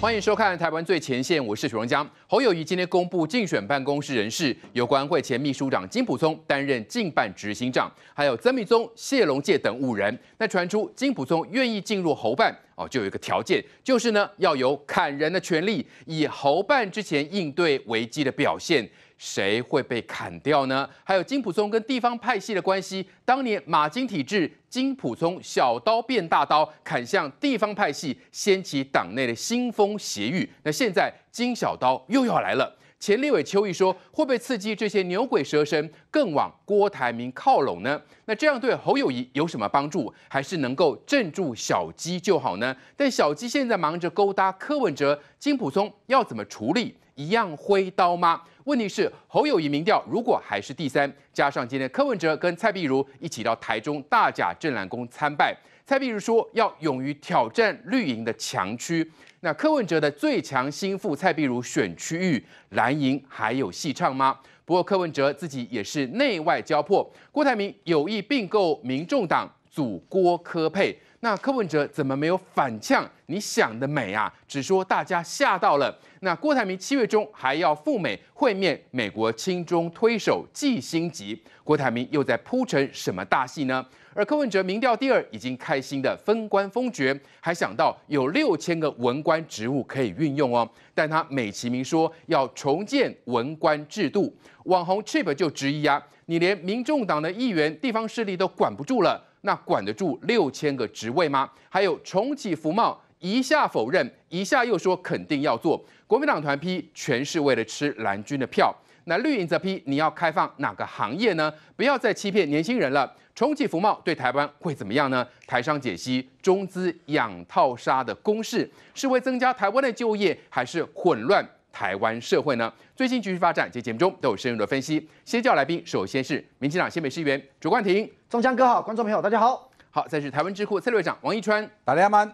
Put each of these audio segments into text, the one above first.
欢迎收看《台湾最前线》，我是许荣江。侯友谊今天公布竞选办公室人士，有关会前秘书长金普聪担任竞办执行长，还有曾密宗、谢龙介等五人。那传出金普聪愿意进入侯办哦，就有一个条件，就是呢要有砍人的权利，以侯办之前应对危机的表现。谁会被砍掉呢？还有金普松跟地方派系的关系，当年马金体制，金普松小刀变大刀，砍向地方派系，掀起党内的腥风血雨。那现在金小刀又要来了。前立委邱毅说，会会刺激这些牛鬼蛇神更往郭台铭靠拢呢？那这样对侯友谊有什么帮助？还是能够镇住小鸡就好呢？但小鸡现在忙着勾搭柯文哲，金普松要怎么处理？一样挥刀吗？问题是侯友谊民调如果还是第三，加上今天柯文哲跟蔡碧如一起到台中大甲镇澜宫参拜，蔡碧如说要勇于挑战绿营的强区，那柯文哲的最强心腹蔡碧如选区域蓝营还有戏唱吗？不过柯文哲自己也是内外交迫，郭台铭有意并购民众党组郭科配。那柯文哲怎么没有反呛？你想的美啊！只说大家吓到了。那郭台铭七月中还要赴美会面美国亲中推手季新吉，郭台铭又在铺陈什么大戏呢？而柯文哲民调第二，已经开心的封官封爵，还想到有六千个文官职务可以运用哦。但他美其名说要重建文官制度，网红 Chip 就质疑啊，你连民众党的议员、地方势力都管不住了。那管得住六千个职位吗？还有重启服贸，一下否认，一下又说肯定要做。国民党团批，全是为了吃蓝军的票。那绿营则批，你要开放哪个行业呢？不要再欺骗年轻人了。重启服贸对台湾会怎么样呢？台商解析中资养套杀的公式，是为增加台湾的就业，还是混乱？台湾社会呢，最近持续发展，在节目中都有深入的分析。先叫来宾，首先是民进党新闻室员朱冠廷，中江哥好，观众朋友大家好。好，再是台湾智库策略长王一川，大家好。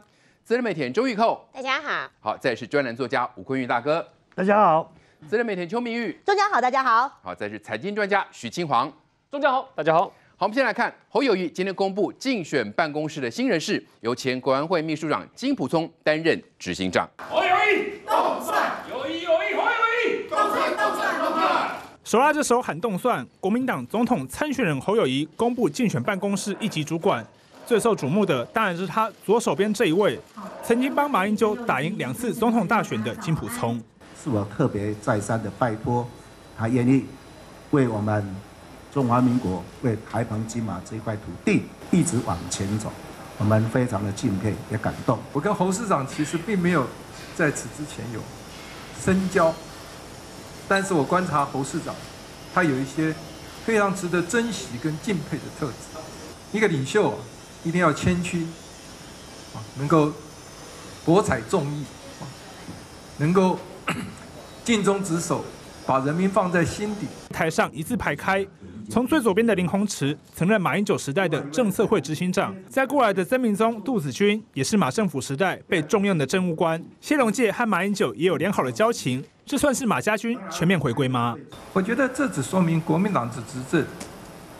资深媒体周玉蔻，大家好。好，再是专栏作家吴坤玉大哥，大家好。资深媒体邱明玉，中江好，大家好。好，再是财经专家许清煌，中江好，大家好。好，我们先来看侯友谊今天公布竞选办公室的新人事，由前国安会秘书长金普聪担任执行长。侯友谊到站。手拉着手喊动算，国民党总统参选人侯友谊公布竞选办公室一级主管，最受瞩目的当然是他左手边这一位，曾经帮马英九打赢两次总统大选的金普聪。是我特别再三的拜托他愿意为我们中华民国、为台澎金马这一块土地一直往前走，我们非常的敬佩也感动。我跟侯市长其实并没有在此之前有深交。但是我观察侯市长，他有一些非常值得珍惜跟敬佩的特质。一个领袖一定要谦虚，啊，能够博采众议，能够 尽忠职守，把人民放在心底。台上一字排开，从最左边的林鸿池，曾任马英九时代的政策会执行长，在过来的曾明宗、杜子君，也是马政府时代被重用的政务官，谢龙介和马英九也有良好的交情。这算是马家军全面回归吗？我觉得这只说明国民党的执政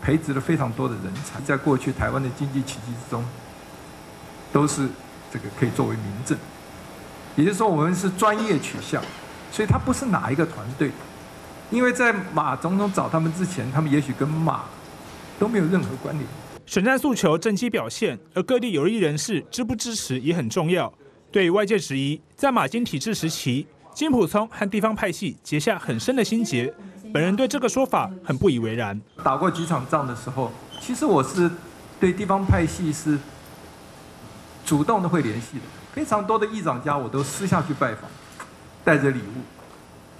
培植了非常多的人才，在过去台湾的经济奇迹之中，都是这个可以作为明证。也就是说我们是专业取向，所以他不是哪一个团队，因为在马总统找他们之前，他们也许跟马都没有任何关联。选战诉求、政绩表现，而各地有意人士支不支持也很重要。对外界质疑，在马金体制时期。金普聪和地方派系结下很深的心结，本人对这个说法很不以为然。打过几场仗的时候，其实我是对地方派系是主动的会联系的，非常多的议长家我都私下去拜访，带着礼物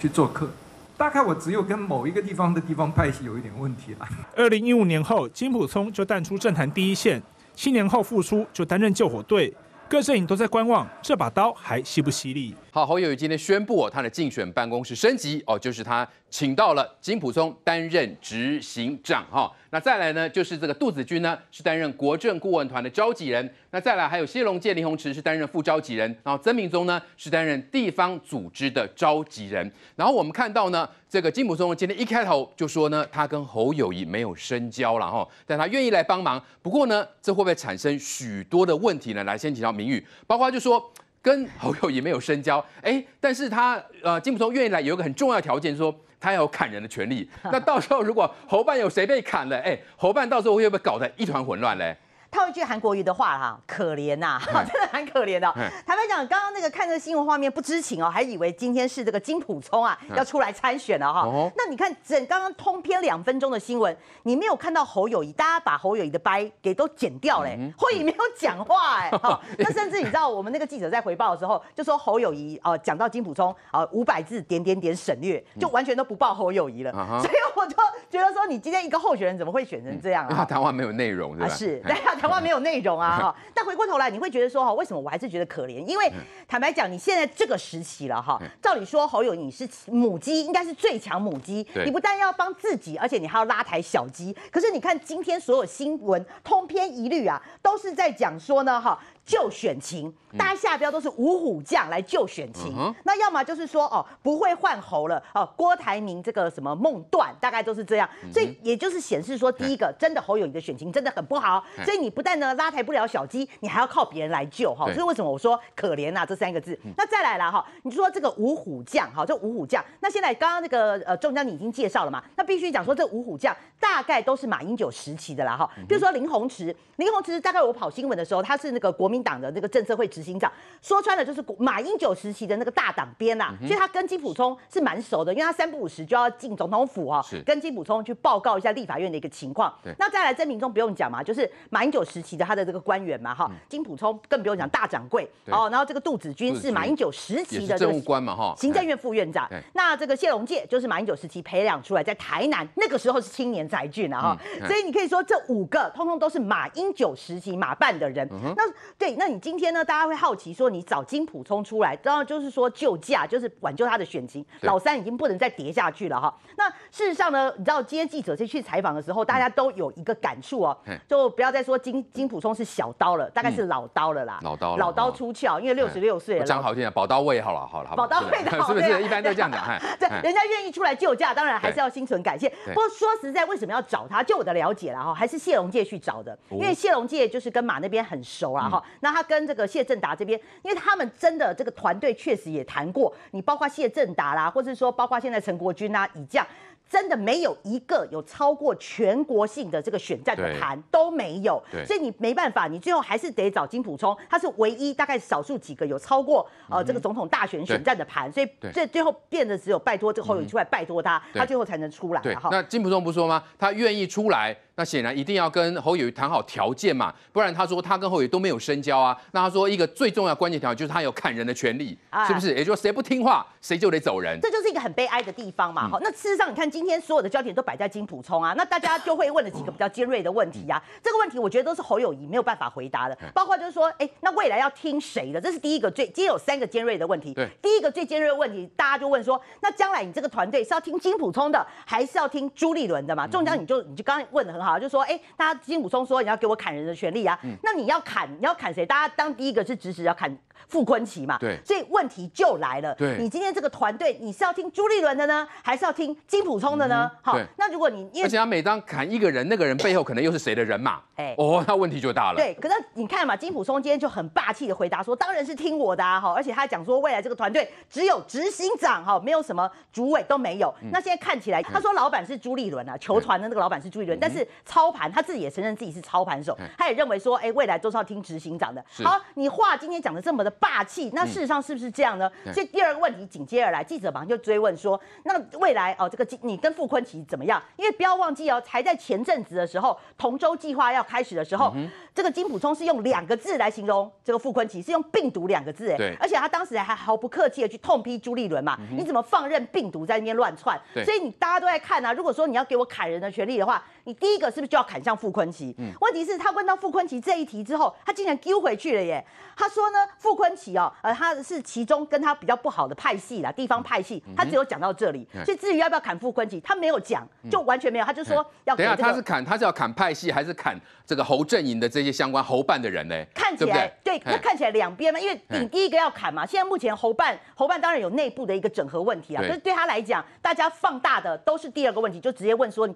去做客。大概我只有跟某一个地方的地方派系有一点问题了。二零一五年后，金普聪就淡出政坛第一线，七年后复出就担任救火队，各阵营都在观望这把刀还犀不犀利。好，侯友谊今天宣布哦，他的竞选办公室升级哦，就是他请到了金普松担任执行长哈。那再来呢，就是这个杜子君呢是担任国政顾问团的召集人。那再来还有谢龙介、林鸿池是担任副召集人。然后曾明宗呢是担任地方组织的召集人。然后我们看到呢，这个金普松今天一开头就说呢，他跟侯友谊没有深交了哈，但他愿意来帮忙。不过呢，这会不会产生许多的问题呢？来先提到明玉，包括就说。跟侯友也没有深交，哎，但是他呃金普松愿意来有一个很重要的条件，说他要有砍人的权利。那到时候如果侯办有谁被砍了，哎，侯办到时候会不会搞得一团混乱嘞？套一句韩国语的话哈，可怜呐，真的很可怜的。坦白讲，刚刚那个看这新闻画面不知情哦，还以为今天是这个金普聪啊要出来参选了哈。那你看整刚刚通篇两分钟的新闻，你没有看到侯友谊，大家把侯友谊的掰给都剪掉嘞，侯友谊没有讲话 哎。那甚至你知道我们那个记者在回报的时候就说侯友谊哦讲到金普聪啊五百字点点点省略，就完全都不报侯友谊了。所以我就觉得说你今天一个候选人怎么会选成这样啊？谈话没有内容是吧？是，对啊。台湾没有内容啊，哈！但回过头来，你会觉得说，哈，为什么我还是觉得可怜？因为坦白讲，你现在这个时期了，哈，照理说，侯友，你是母鸡，应该是最强母鸡，你不但要帮自己，而且你还要拉抬小鸡。可是你看，今天所有新闻通篇一律啊，都是在讲说呢，哈。救选情，大家下标都是五虎将来救选情，那要么就是说哦不会换侯了，哦郭台铭这个什么梦断，大概都是这样，所以也就是显示说，第一个真的侯友谊的选情真的很不好，所以你不但呢拉抬不了小鸡，你还要靠别人来救哈，所以为什么我说可怜呐这三个字？那再来了哈，你说这个五虎将哈，这五虎将，那现在刚刚那个呃中将你已经介绍了嘛？那必须讲说这五虎将大概都是马英九时期的啦哈，比如说林鸿池，林鸿池大概我跑新闻的时候他是那个国民。党的那个政策会执行长，说穿了就是马英九时期的那个大党编啊，所以他跟金普充是蛮熟的，因为他三不五时就要进总统府啊，跟金普充去报告一下立法院的一个情况。那再来，曾明忠不用讲嘛，就是马英九时期的他的这个官员嘛哈。金普充更不用讲，大掌柜哦。然后这个杜子君是马英九时期的政务官嘛哈，行政院副院长。那这个谢龙介就是马英九时期培养出来，在台南那个时候是青年宅俊啊哈，所以你可以说这五个通通都是马英九时期马办的人。那对。那你今天呢？大家会好奇说，你找金普聪出来，然后就是说救驾，就是挽救他的选情。老三已经不能再跌下去了哈。那事实上呢，你知道今天记者在去采访的时候，大家都有一个感触哦，就不要再说金金普聪是小刀了，大概是老刀了啦。老刀，老刀出鞘，因为六十六岁了。讲好听的宝刀未好了，好了，宝刀未的 好，是不是？一般都这样讲。对，人家愿意出来救驾，当然还是要心存感谢。不过说实在，为什么要找他？就我的了解啦哈，还是谢龙介去找的，因为谢龙介就是跟马那边很熟啦哈。那他跟这个谢振达这边，因为他们真的这个团队确实也谈过，你包括谢振达啦，或者说包括现在陈国军啊、以将，真的没有一个有超过全国性的这个选战的盘都没有，所以你没办法，你最后还是得找金普充，他是唯一大概少数几个有超过呃这个总统大选选战的盘，所以最最后变得只有拜托这个侯友出来拜托他，他最后才能出来那金普充不说吗？他愿意出来。那显然一定要跟侯友谊谈好条件嘛，不然他说他跟侯友都没有深交啊。那他说一个最重要关键条件就是他有砍人的权利，是不是？也就是谁不听话，谁就得走人。这就是一个很悲哀的地方嘛。好，那事实上你看今天所有的焦点都摆在金普聪啊，那大家就会问了几个比较尖锐的问题啊。这个问题我觉得都是侯友谊没有办法回答的，包括就是说，哎，那未来要听谁的？这是第一个最今天有三个尖锐的问题。对，第一个最尖锐的问题，大家就问说，那将来你这个团队是要听金普聪的，还是要听朱立伦的嘛？中奖你就你就刚刚问的很。好。好，就说，哎，家金普松说你要给我砍人的权利啊，那你要砍，你要砍谁？大家当第一个是直指要砍傅坤奇嘛？对，所以问题就来了。对，你今天这个团队，你是要听朱立伦的呢，还是要听金普松的呢？好，那如果你因为而且，他每当砍一个人，那个人背后可能又是谁的人马？哎，哦，那问题就大了。对，可是你看嘛，金普松今天就很霸气的回答说，当然是听我的啊，哈，而且他讲说，未来这个团队只有执行长哈，没有什么主委都没有。那现在看起来，他说老板是朱立伦啊，球团的那个老板是朱立伦，但是。操盘，他自己也承认自己是操盘手，他也认为说，哎，未来是要听执行长的。好，你话今天讲的这么的霸气，那事实上是不是这样呢？所以第二个问题紧接而来，记者马上就追问说，那未来哦，这个你跟傅昆奇怎么样？因为不要忘记哦，才在前阵子的时候，同舟计划要开始的时候，这个金普聪是用两个字来形容这个傅昆奇，是用病毒两个字。哎，而且他当时还毫不客气的去痛批朱立伦嘛，你怎么放任病毒在那边乱窜？所以你大家都在看啊，如果说你要给我砍人的权利的话，你第一个。是不是就要砍向傅坤奇？嗯，问题是他问到傅坤奇这一题之后，他竟然丢回去了耶。他说呢，傅坤奇哦，呃，他是其中跟他比较不好的派系啦，地方派系，他只有讲到这里。所以至于要不要砍傅坤奇，他没有讲，就完全没有。他就说要。等下他是砍，他是要砍派系，还是砍这个侯阵营的这些相关侯办的人呢？看起来对，那看起来两边嘛，因为你第一个要砍嘛。现在目前侯办侯办当然有内部的一个整合问题啊，可是对他来讲，大家放大的都是第二个问题，就直接问说。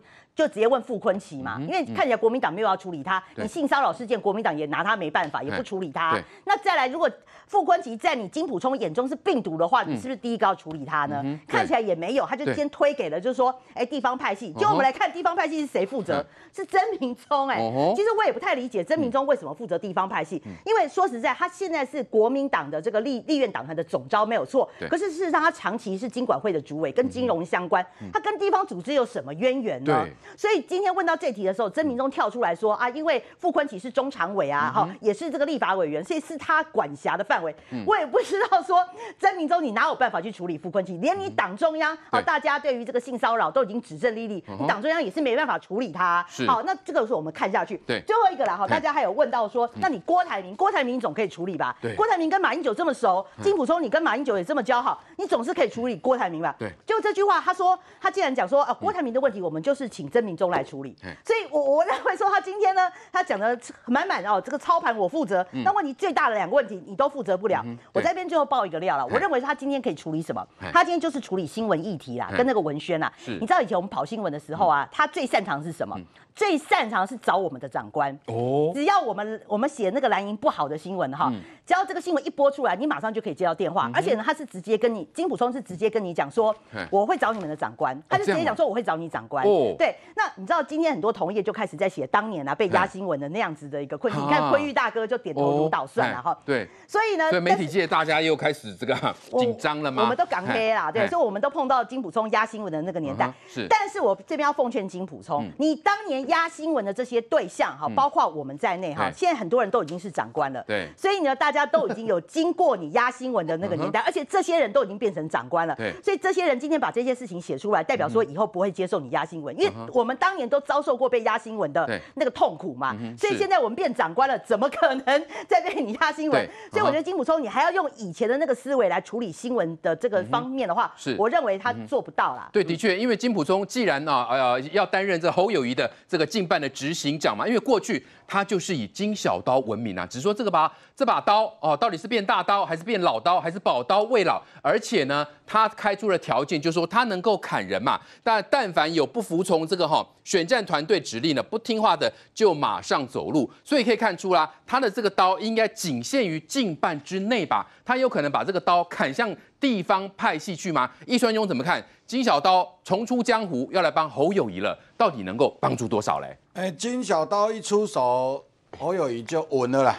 就直接问傅昆琪嘛，因为看起来国民党没有要处理他，你性骚扰事件国民党也拿他没办法，也不处理他。那再来，如果傅昆琪在你金普聪眼中是病毒的话，你是不是第一个要处理他呢？看起来也没有，他就先推给了，就是说，哎，地方派系。就果我们来看地方派系是谁负责，是曾明忠。哎，其实我也不太理解曾明忠为什么负责地方派系，因为说实在，他现在是国民党的这个立立院党团的总招没有错，可是事实上他长期是经管会的主委，跟金融相关，他跟地方组织有什么渊源呢？所以今天问到这题的时候，曾明忠跳出来说啊，因为傅昆萁是中常委啊，哈，也是这个立法委员，所以是他管辖的范围。我也不知道说曾明忠你哪有办法去处理傅昆萁？连你党中央啊，大家对于这个性骚扰都已经指证立立，你党中央也是没办法处理他。好，那这个是我们看下去。对，最后一个啦，哈，大家还有问到说，那你郭台铭，郭台铭总可以处理吧？对，郭台铭跟马英九这么熟，金普聪你跟马英九也这么交好，你总是可以处理郭台铭吧？对，就这句话，他说他既然讲说啊，郭台铭的问题，我们就是请。真明中来处理，所以我我认为说他今天呢，他讲的满满哦，这个操盘我负责，但问题最大的两个问题你都负责不了。我这边最后爆一个料了，我认为他今天可以处理什么？他今天就是处理新闻议题啦，跟那个文宣啊。你知道以前我们跑新闻的时候啊，他最擅长是什么？最擅长是找我们的长官。哦，只要我们我们写那个蓝营不好的新闻哈。只要这个新闻一播出来，你马上就可以接到电话，而且呢，他是直接跟你金普聪是直接跟你讲说，我会找你们的长官，他就直接讲说我会找你长官。对，那你知道今天很多同业就开始在写当年啊被压新闻的那样子的一个困境，你看昆玉大哥就点头如捣蒜了哈。对，所以呢，媒体界大家又开始这个紧张了吗？我们都港黑啦，对，所以我们都碰到金普聪压新闻的那个年代是。但是，我这边要奉劝金普充，你当年压新闻的这些对象哈，包括我们在内哈，现在很多人都已经是长官了。对，所以呢，大家。他都已经有经过你压新闻的那个年代，而且这些人都已经变成长官了，对，所以这些人今天把这些事情写出来，代表说以后不会接受你压新闻，因为我们当年都遭受过被压新闻的那个痛苦嘛，所以现在我们变长官了，怎么可能再被你压新闻？所以我觉得金普充你还要用以前的那个思维来处理新闻的这个方面的话，是，我认为他做不到啦。对，的确，因为金普充既然啊，呃，要担任这侯友谊的这个近办的执行长嘛，因为过去。他就是以金小刀闻名啊，只是说这个把这把刀哦，到底是变大刀还是变老刀，还是宝刀未老？而且呢，他开出了条件，就说他能够砍人嘛，但但凡有不服从这个哈选战团队指令呢，不听话的就马上走路。所以可以看出啦，他的这个刀应该仅限于近半之内吧，他有可能把这个刀砍向地方派系去吗？易川庸怎么看？金小刀重出江湖，要来帮侯友谊了，到底能够帮助多少嘞？哎，金小刀一出手，侯友谊就稳了啦，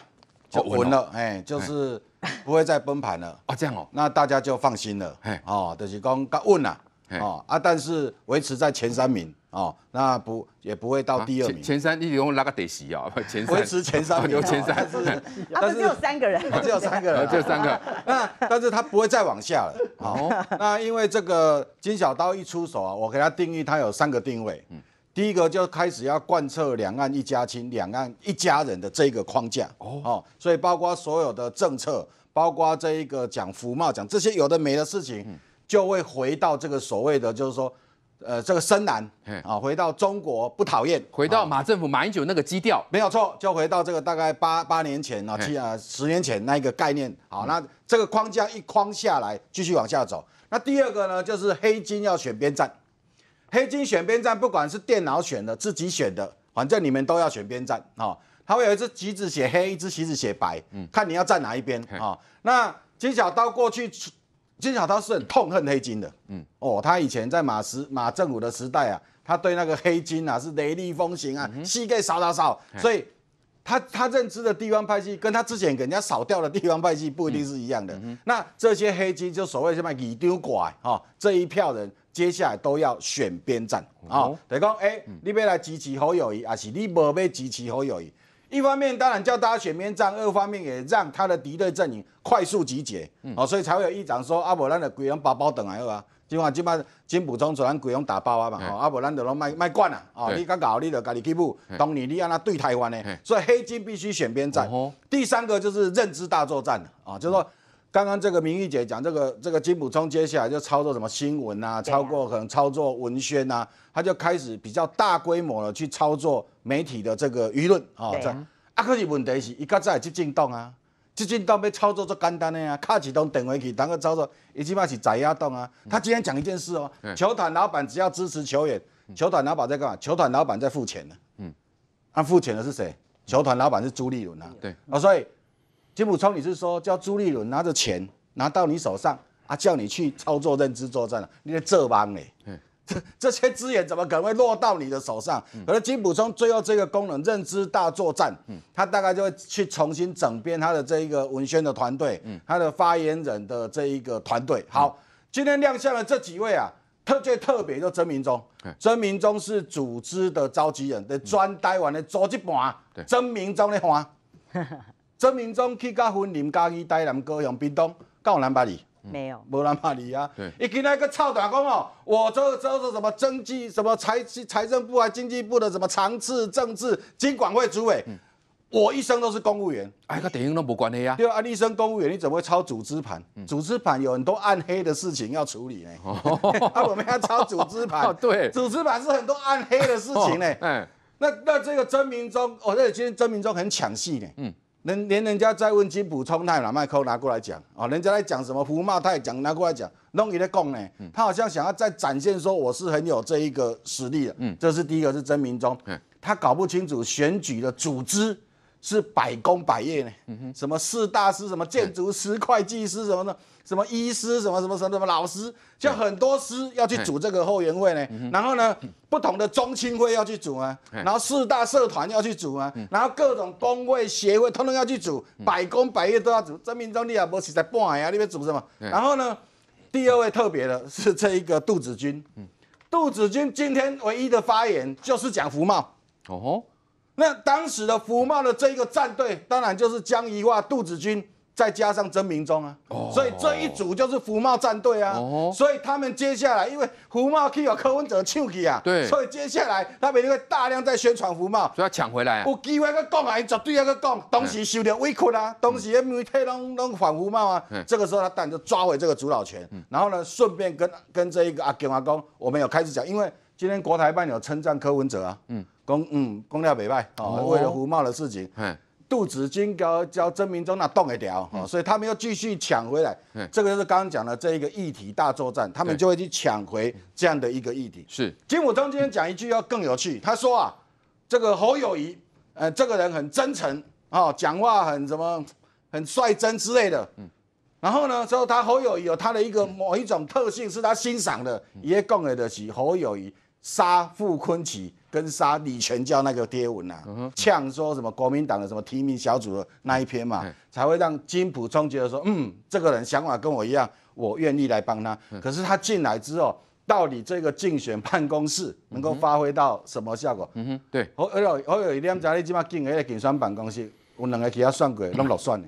就稳了，哎，就是不会再崩盘了啊。这样哦，那大家就放心了。哎，哦，就是讲刚稳啦。哦啊！但是维持在前三名哦，那不也不会到第二名。前三，你用拉个得席啊？前维持前三名，有前三是。他们只有三个人，只有三个人，只有三个。那但是他不会再往下了。好，那因为这个金小刀一出手啊，我给他定义，他有三个定位。嗯，第一个就开始要贯彻两岸一家亲、两岸一家人的这个框架。哦哦，所以包括所有的政策，包括这一个讲福茂讲这些有的没的事情。就会回到这个所谓的，就是说，呃，这个深蓝啊，回到中国不讨厌，回到马政府马英九那个基调，没有错，就回到这个大概八八年前啊，七啊十年前那一个概念。好，那这个框架一框下来，继续往下走。那第二个呢，就是黑金要选边站，黑金选边站，不管是电脑选的，自己选的，反正你们都要选边站啊。他会有一只棋子写黑，一只棋子写白，嗯，看你要站哪一边啊。那金小刀过去。至少他是很痛恨黑金的，嗯，哦，他以前在马时马政府的时代啊，他对那个黑金啊是雷厉风行啊，膝盖扫扫扫，所以他他认知的地方派系跟他之前给人家扫掉的地方派系不一定是一样的。那这些黑金就所谓什么以丢拐哦，这一票人接下来都要选边站啊，等于讲哎，你要来支持侯友谊，还是你无要支持侯友谊？一方面当然叫大家选边站，二方面也让他的敌对阵营快速集结，哦，所以才会有议长说：“阿伯，兰的鬼雄包包等来，有吧？今晚、今晚金补充做咱鬼雄打包啊嘛，哦，阿伯，兰得拢卖卖惯了，哦，你敢搞，你就家己起步。当年你阿那对台湾呢？所以黑金必须选边站。哦、第三个就是认知大作战啊，就是说刚刚这个明玉姐讲这个，这个金普充接下来就操作什么新闻啊，超过可能操作文宣啊，他就开始比较大规模的去操作。”媒体的这个舆论啊，在啊可是问题是，伊刚才去进档啊，去进档要操作足简单诶啊，卡自动点回去，等下操作一七八是窄压档啊。他今天讲一件事哦，球团老板只要支持球员，球团老板在干嘛？球团老板在付钱呢。嗯，按付钱的是谁？球团老板是朱立伦啊。对，啊，所以吉普超，你是说叫朱立伦拿着钱拿到你手上啊，叫你去操作认知作战啊？你在做梦诶。这些资源怎么可能会落到你的手上？可是金补充最后这个功能认知大作战，嗯，他大概就会去重新整编他的这一个文宣的团队，嗯，他的发言人的这一个团队。好，今天亮相的这几位啊，特最特别就曾明忠，曾明忠是组织的召集人，的专台完的召集板，曾明忠的哈，曾明忠去到分林、嘉义、台南、高雄、屏东，到南巴黎。没有，莫人马你啊，对，伊今仔个臭大讲哦，我这这是什么经济什么财财政部啊经济部的什么长治政治经管会主委，我一生都是公务员，哎，跟电影都无关系啊，对啊，你一生公务员，你怎么会抄组织盘？组织盘有很多暗黑的事情要处理呢。哦，那 我们要抄组织盘啊，对，组织盘是很多暗黑的事情呢。嗯，那那这个曾明忠，我这今天曾明忠很抢戏呢。嗯。人连人家在问及补充，他也拿麦克拿过来讲哦，人家在讲什么胡茂泰讲拿过来讲，弄起来讲呢，他好像想要再展现说我是很有这一个实力的，嗯，这是第一个是争名庄，他搞不清楚选举的组织。是百工百业呢，什么四大师，什么建筑师、会计师，什么的，什么医师，什么什么什么什么老师，就很多师要去组这个后援会呢。然后呢，不同的中青会要去组啊，然后四大社团要去组啊，然后各种工会协会通通要去组，百工百业都要组，证明中立亚不是在办呀。你面组什么？然后呢，第二位特别的是这一个杜子军，杜子君今天唯一的发言就是讲福茂。哦吼。那当时的福茂的这一个战队，当然就是江宜桦、杜子君，再加上曾明忠啊，所以这一组就是福茂战队啊，所以他们接下来，因为福茂可以有柯文哲撑起啊，对，所以接下来他们就会大量在宣传福茂，所以要抢回来。我另外一个讲啊，绝对要讲，当时受掉委屈啊，当时 MV 推拢拢反福茂啊，这个时候他当然就抓回这个主导权，然后呢，顺便跟跟这一个阿健阿公，我们有开始讲，因为今天国台办有称赞柯文哲啊，嗯。公嗯，公了北派哦，为了胡茂的事情，杜子金交交曾明忠那动一掉哦，所以他们又继续抢回来。这个就是刚刚讲的这一个议题大作战，他们就会去抢回这样的一个议题。是金武忠今天讲一句要更有趣，他说啊，这个侯友谊，呃，这个人很真诚哦，讲话很什么很率真之类的。嗯，然后呢，之后他侯友谊有他的一个某一种特性是他欣赏的，也供给的是侯友谊。杀傅坤起跟杀李全教那个贴文呐，呛说什么国民党的什么提名小组的那一篇嘛，才会让金普充觉得说，嗯，这个人想法跟我一样，我愿意来帮他。可是他进来之后，到底这个竞选办公室能够发挥到什么效果？嗯哼，对。我我我有一点在你即马进个竞选办公室，有两个其他算过，拢落算呢。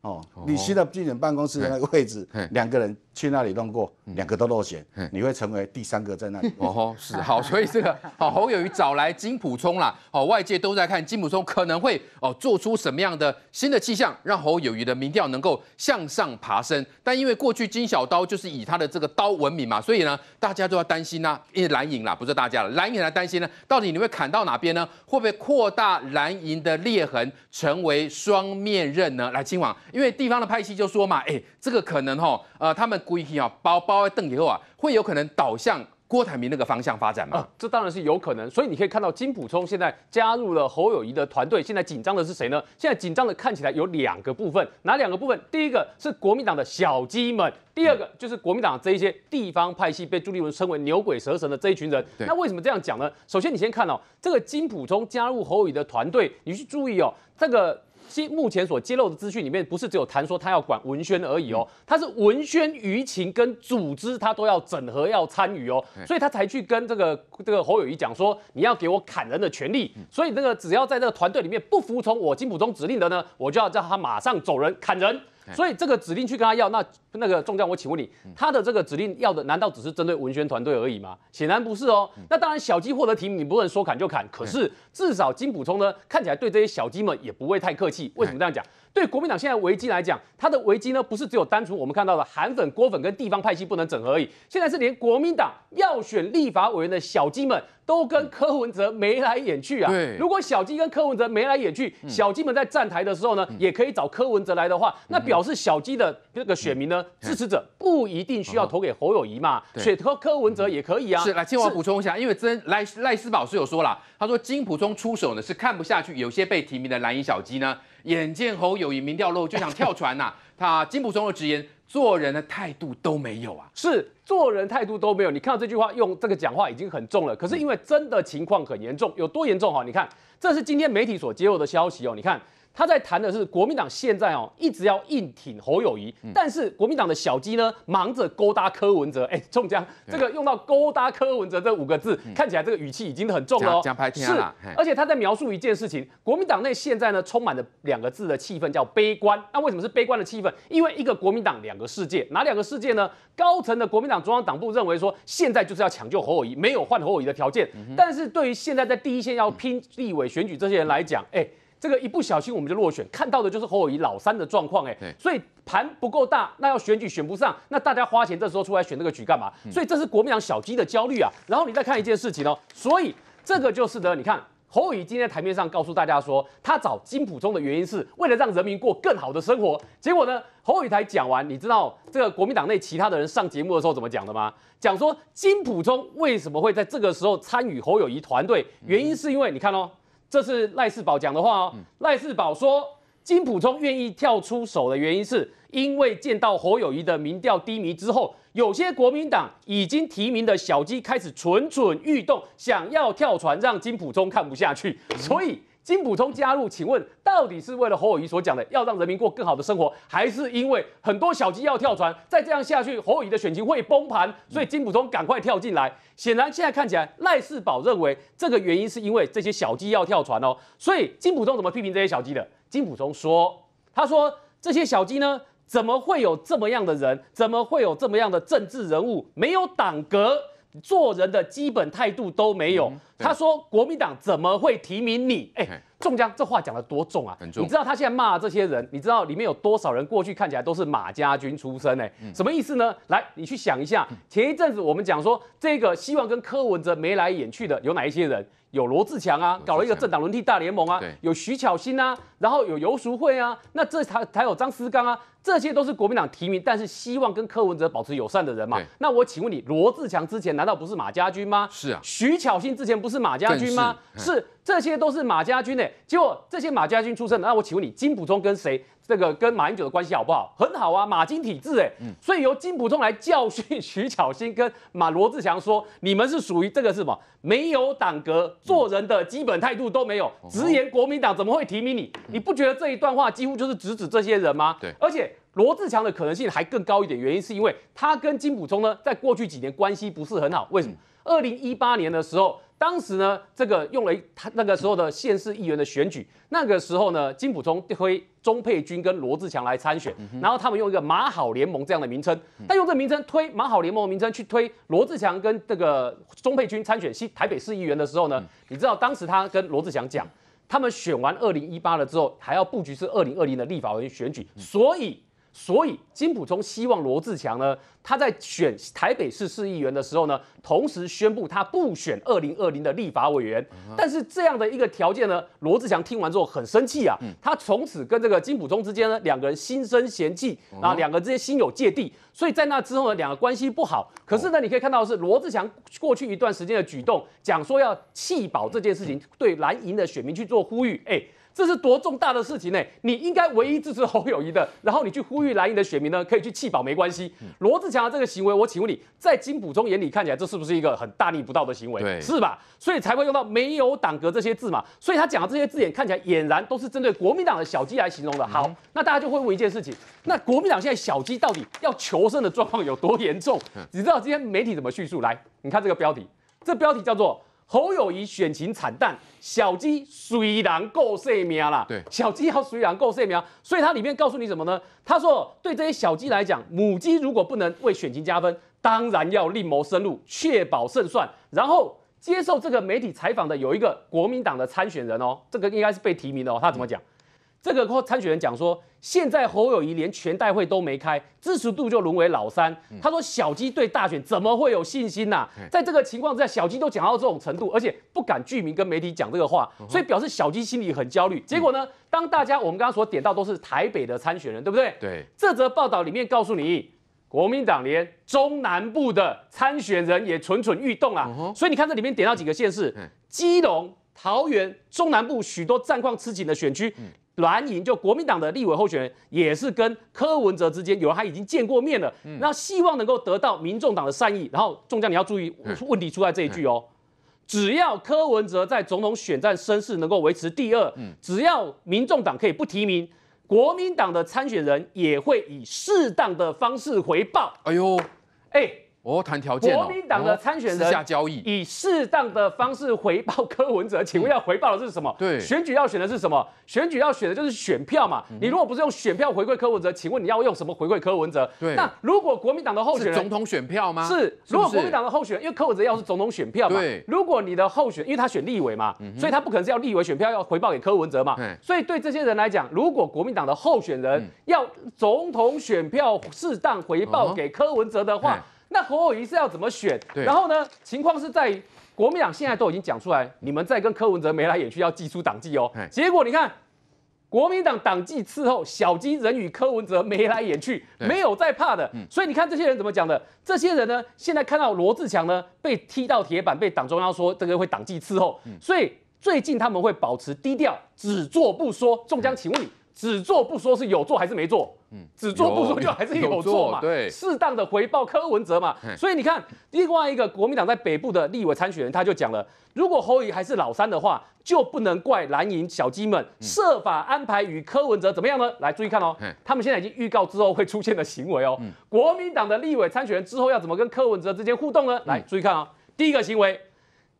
哦，你新的竞选办公室那个位置，两个人。去那里弄过，两个都落选，你会成为第三个在那里。哦吼，是好，所以这个好侯友谊找来金普聪啦，好，外界都在看金普聪可能会哦做出什么样的新的气象，让侯友谊的民调能够向上爬升。但因为过去金小刀就是以他的这个刀闻名嘛，所以呢大家都要担心呐，因为蓝营啦，不是大家了，蓝营来担心呢，到底你会砍到哪边呢？会不会扩大蓝营的裂痕，成为双面刃呢？来，亲王，因为地方的派系就说嘛，哎。这个可能哈，呃，他们归去啊，包包在邓以后啊，会有可能倒向郭台铭那个方向发展啊？这当然是有可能。所以你可以看到金普聪现在加入了侯友谊的团队，现在紧张的是谁呢？现在紧张的看起来有两个部分，哪两个部分？第一个是国民党的小鸡们，第二个就是国民党这一些地方派系，被朱立文称为牛鬼蛇神的这一群人。那为什么这样讲呢？首先你先看哦，这个金普充加入侯友谊的团队，你去注意哦，这个。目前所揭露的资讯里面，不是只有谈说他要管文宣而已哦，他是文宣、舆情跟组织，他都要整合、要参与哦，所以他才去跟这个这个侯友谊讲说，你要给我砍人的权利，所以那个只要在这个团队里面不服从我金普忠指令的呢，我就要叫他马上走人，砍人。所以这个指令去跟他要，那那个中将，我请问你，他的这个指令要的难道只是针对文宣团队而已吗？显然不是哦。那当然，小鸡获得提名，你不能说砍就砍。可是至少金补充呢，看起来对这些小鸡们也不会太客气。为什么这样讲？对国民党现在危机来讲，他的危机呢不是只有单纯我们看到的韩粉、郭粉跟地方派系不能整合而已，现在是连国民党要选立法委员的小鸡们都跟柯文哲眉来眼去啊。如果小鸡跟柯文哲眉来眼去，小鸡们在站台的时候呢，也可以找柯文哲来的话，那表示小鸡的这个选民呢支持者不一定需要投给侯友谊嘛，选投柯文哲也可以啊。是，来，请我补充一下，因为赖赖斯宝是有说了，他说金普中出手呢是看不下去，有些被提名的蓝营小鸡呢。眼见侯友宜民调落，就想跳船呐。他金普松的直言，做人的态度都没有啊，是做人态度都没有。你看到这句话，用这个讲话已经很重了。可是因为真的情况很严重，有多严重哈？你看，这是今天媒体所揭露的消息哦。你看。他在谈的是国民党现在哦，一直要硬挺侯友谊，但是国民党的小鸡呢，忙着勾搭柯文哲。哎，中江，这个用到勾搭柯文哲这五个字，看起来这个语气已经很重了。讲排是，而且他在描述一件事情，国民党内现在呢，充满了两个字的气氛，叫悲观。那为什么是悲观的气氛？因为一个国民党两个世界，哪两个世界呢？高层的国民党中央党部认为说，现在就是要抢救侯友谊，没有换侯友谊的条件。但是对于现在在第一线要拼立委选举这些人来讲，哎。这个一不小心我们就落选，看到的就是侯友谊老三的状况哎，所以盘不够大，那要选举选不上，那大家花钱这时候出来选这个局干嘛？所以这是国民党小鸡的焦虑啊。然后你再看一件事情哦，所以这个就是呢，你看侯友谊今天台面上告诉大家说，他找金普中的原因是为了让人民过更好的生活。结果呢，侯友谊台讲完，你知道这个国民党内其他的人上节目的时候怎么讲的吗？讲说金普中为什么会在这个时候参与侯友谊团队，原因是因为你看哦。这是赖世宝讲的话哦。赖世宝说，金普忠愿意跳出手的原因，是因为见到侯友谊的民调低迷之后，有些国民党已经提名的小鸡开始蠢蠢欲动，想要跳船，让金普中看不下去，所以。金普通加入，请问到底是为了侯友谊所讲的要让人民过更好的生活，还是因为很多小鸡要跳船？再这样下去，侯友谊的选情会崩盘，所以金普通赶快跳进来。显然现在看起来赖世宝认为这个原因是因为这些小鸡要跳船哦，所以金普通怎么批评这些小鸡的？金普通说：“他说这些小鸡呢，怎么会有这么样的人？怎么会有这么样的政治人物没有党格？”做人的基本态度都没有。他说国民党怎么会提名你？哎，中江这话讲得多重啊！很重。你知道他现在骂这些人，你知道里面有多少人过去看起来都是马家军出身？哎，什么意思呢？来，你去想一下。前一阵子我们讲说，这个希望跟柯文哲眉来眼去的有哪一些人？有罗志强啊，搞了一个政党轮替大联盟啊，有徐巧芯啊，然后有游淑慧啊，那这才才有张思刚啊。这些都是国民党提名，但是希望跟柯文哲保持友善的人嘛。那我请问你，罗志祥之前难道不是马家军吗？是啊。徐巧芯之前不是马家军吗？是，这些都是马家军呢。结果这些马家军出声，那我请问你，金普聪跟谁这个跟马英九的关系好不好？很好啊，马金体质诶。嗯。所以由金普聪来教训徐巧芯跟马罗志祥说，你们是属于这个是什么？没有党格，做人的基本态度都没有。直言国民党怎么会提名你？你不觉得这一段话几乎就是直指这些人吗？对。而且。罗志强的可能性还更高一点，原因是因为他跟金普忠呢，在过去几年关系不是很好。为什么？二零一八年的时候，当时呢，这个用了他那个时候的县市议员的选举，那个时候呢，金普忠推钟佩君跟罗志强来参选，然后他们用一个马好联盟这样的名称，但用这名称推马好联盟的名称去推罗志强跟这个钟佩君参选西台北市议员的时候呢，你知道当时他跟罗志强讲，他们选完二零一八了之后，还要布局是二零二零的立法委员选举，所以。所以金普聪希望罗志祥呢，他在选台北市市议员的时候呢，同时宣布他不选二零二零的立法委员。但是这样的一个条件呢，罗志祥听完之后很生气啊，他从此跟这个金普聪之间呢，两个人心生嫌弃啊，两个之间心有芥蒂，所以在那之后呢，两个关系不好。可是呢，你可以看到是罗志祥过去一段时间的举动，讲说要弃保这件事情，对蓝营的选民去做呼吁，哎。这是多重大的事情呢？你应该唯一支持侯友谊的，然后你去呼吁蓝营的选民呢，可以去弃保没关系。罗志强的这个行为，我请问你，在金普聪眼里看起来，这是不是一个很大逆不道的行为？是吧？所以才会用到没有党格这些字嘛？所以他讲的这些字眼，看起来俨然都是针对国民党的小鸡来形容的。好，那大家就会问一件事情：那国民党现在小鸡到底要求生的状况有多严重？你知道今天媒体怎么叙述？来，你看这个标题，这标题叫做。侯友谊选情惨淡，小鸡虽然够色名啦，对，小鸡要虽然够色名，所以它里面告诉你什么呢？他说，对这些小鸡来讲，母鸡如果不能为选情加分，当然要另谋生路，确保胜算。然后接受这个媒体采访的有一个国民党的参选人哦，这个应该是被提名的哦，他怎么讲？这个参选人讲说，现在侯友谊连全代会都没开，支持度就沦为老三。他说小鸡对大选怎么会有信心呐？在这个情况之下，小鸡都讲到这种程度，而且不敢具名跟媒体讲这个话，所以表示小鸡心里很焦虑。结果呢，当大家我们刚刚所点到都是台北的参选人，对不对？对。这则报道里面告诉你，国民党连中南部的参选人也蠢蠢欲动啊，所以你看这里面点到几个县市，基隆、桃园、中南部许多战况吃紧的选区。蓝营就国民党的立委候选人也是跟柯文哲之间有他已经见过面了，那希望能够得到民众党的善意。然后中将你要注意问题出在这一句哦，只要柯文哲在总统选战声势能够维持第二，只要民众党可以不提名，国民党的参选人也会以适当的方式回报。哎呦，哎。哦，谈条件哦。国民党的参选人私下交易，以适当的方式回报柯文哲。请问要回报的是什么？对，选举要选的是什么？选举要选的就是选票嘛。你如果不是用选票回馈柯文哲，请问你要用什么回馈柯文哲？对。那如果国民党的候选人总统选票吗？是。如果国民党的候选人，因为柯文哲要是总统选票，对。如果你的候选因为他选立委嘛，所以他不可能是要立委选票要回报给柯文哲嘛。所以对这些人来讲，如果国民党的候选人要总统选票适当回报给柯文哲的话。那侯友谊是要怎么选？然后呢？情况是在国民党现在都已经讲出来，你们在跟柯文哲眉来眼去，要祭出党纪哦。结果你看，国民党党纪伺候小鸡人与柯文哲眉来眼去，没有在怕的。所以你看这些人怎么讲的？这些人呢，现在看到罗志强呢被踢到铁板，被党中央说这个会党纪伺候，所以最近他们会保持低调，只做不说。众将，请问？只做不说是有做还是没做？嗯，只做不说就还是有做嘛。对，适当的回报柯文哲嘛。所以你看，另外一个国民党在北部的立委参选人他就讲了，如果侯友还是老三的话，就不能怪蓝营小鸡们设法安排与柯文哲怎么样呢？来注意看哦，他们现在已经预告之后会出现的行为哦。国民党的立委参选人之后要怎么跟柯文哲之间互动呢？来注意看啊，第一个行为，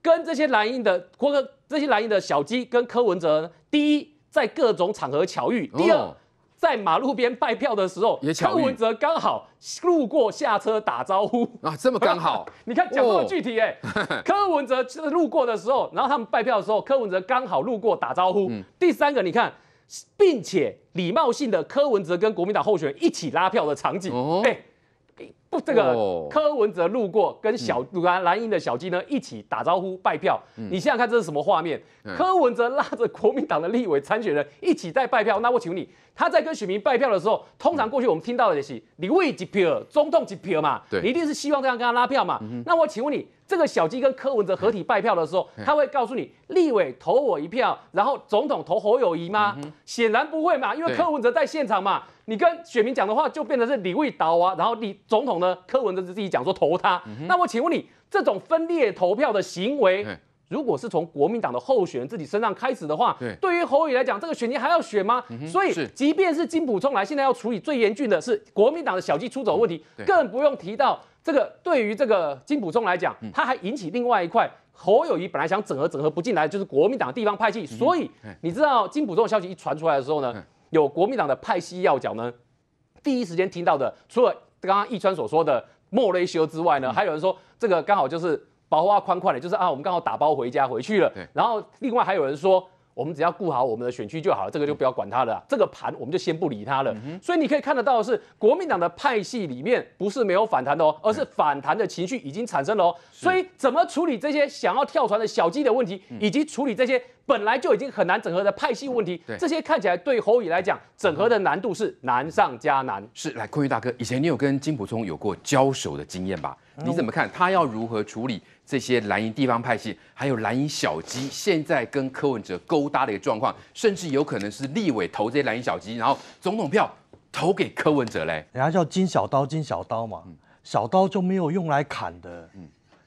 跟这些蓝营的或者这些蓝营的小鸡跟柯文哲，第一。在各种场合巧遇，第二，在马路边拜票的时候，柯文哲刚好路过下车打招呼啊，这么刚好？你看讲那么具体哎，柯文哲是路过的时候，然后他们拜票的时候，柯文哲刚好路过打招呼。第三个，你看，并且礼貌性的柯文哲跟国民党候选人一起拉票的场景，哎。不，这个柯文哲路过，跟小蓝蓝营的小鸡呢一起打招呼拜票。你想想看，这是什么画面？柯文哲拉着国民党的立委参选人一起在拜票。那我请问你，他在跟选民拜票的时候，通常过去我们听到的是你为几票，总统几票嘛？你一定是希望这样跟他拉票嘛？那我请问你。这个小金跟柯文哲合体拜票的时候，他会告诉你立委投我一票，然后总统投侯友谊吗？显然不会嘛，因为柯文哲在现场嘛，你跟选民讲的话就变成是李魏导啊，然后李总统呢，柯文哲自己讲说投他。那我请问你，这种分裂投票的行为，如果是从国民党的候选人自己身上开始的话，对于侯友来讲，这个选情还要选吗？所以，即便是金普聪来，现在要处理最严峻的是国民党的小金出走问题，更不用提到。这个对于这个金普中来讲，他还引起另外一块侯友谊本来想整合整合不进来，就是国民党地方派系。所以你知道金普中消息一传出来的时候呢，有国民党的派系要角呢，第一时间听到的，除了刚刚易川所说的莫雷修之外呢，还有人说这个刚好就是包啊宽宽的，就是啊我们刚好打包回家回去了。然后另外还有人说。我们只要顾好我们的选区就好了，这个就不要管他了。这个盘我们就先不理他了。所以你可以看得到的是，国民党的派系里面不是没有反弹的哦，而是反弹的情绪已经产生了哦。所以怎么处理这些想要跳船的小鸡的问题，以及处理这些本来就已经很难整合的派系问题，这些看起来对侯乙来讲整合的难度是难上加难。是，来坤域大哥，以前你有跟金普聪有过交手的经验吧？你怎么看他要如何处理？这些蓝营地方派系，还有蓝营小鸡，现在跟柯文哲勾搭的一个状况，甚至有可能是立委投这些蓝营小鸡，然后总统票投给柯文哲嘞。人家叫金小刀，金小刀嘛，小刀就没有用来砍的，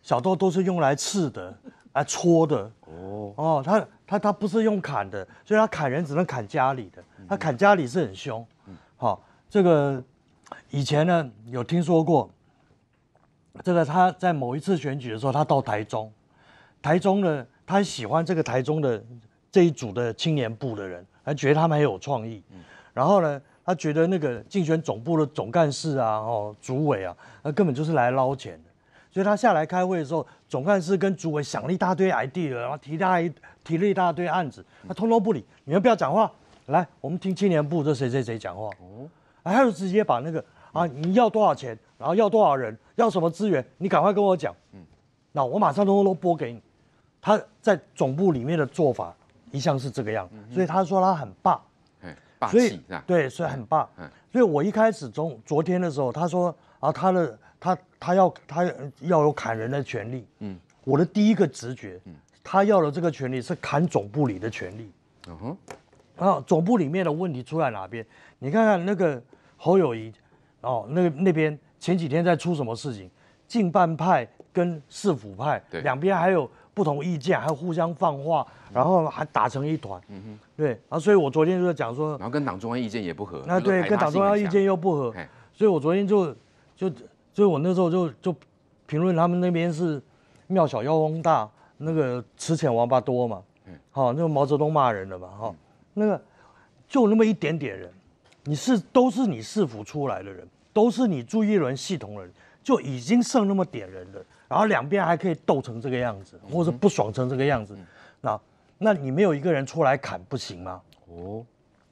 小刀都是用来刺的，来戳的。哦哦，他他他不是用砍的，所以他砍人只能砍家里的，他砍家里是很凶。好，这个以前呢有听说过。这个他在某一次选举的时候，他到台中，台中呢，他喜欢这个台中的这一组的青年部的人，他觉得他们很有创意。然后呢，他觉得那个竞选总部的总干事啊，哦，主委啊，那根本就是来捞钱的。所以他下来开会的时候，总干事跟主委想了一大堆 idea，然后提大提了一大堆案子，他通通不理，你们不要讲话，来，我们听青年部这谁谁谁讲话。哦，他就直接把那个啊，你要多少钱？然后要多少人？要什么资源？你赶快跟我讲。嗯，那我马上都都拨给你。他在总部里面的做法一向是这个样，所以他说他很霸。霸气对，所以很霸。所以，我一开始从昨天的时候，他说啊，他的他他要他要有砍人的权利。嗯，我的第一个直觉，他要的这个权利是砍总部里的权利。嗯哼，然后总部里面的问题出在哪边？你看看那个侯友谊，哦，那那边。前几天在出什么事情？近半派跟市府派，对，两边还有不同意见，还互相放话，然后还打成一团。嗯哼，对，啊，所以我昨天就在讲说，然后跟党中央意见也不合。那对，跟党中央意见又不合，所以我昨天就就所以我那时候就就评论他们那边是庙小妖风大，那个吃钱王八多嘛。嗯，好，那个毛泽东骂人了嘛，哈，那个就那么一点点人，你是都是你市府出来的人。都是你朱一轮系统人，就已经剩那么点人了，然后两边还可以斗成这个样子，或者不爽成这个样子，那那你没有一个人出来砍不行吗？哦，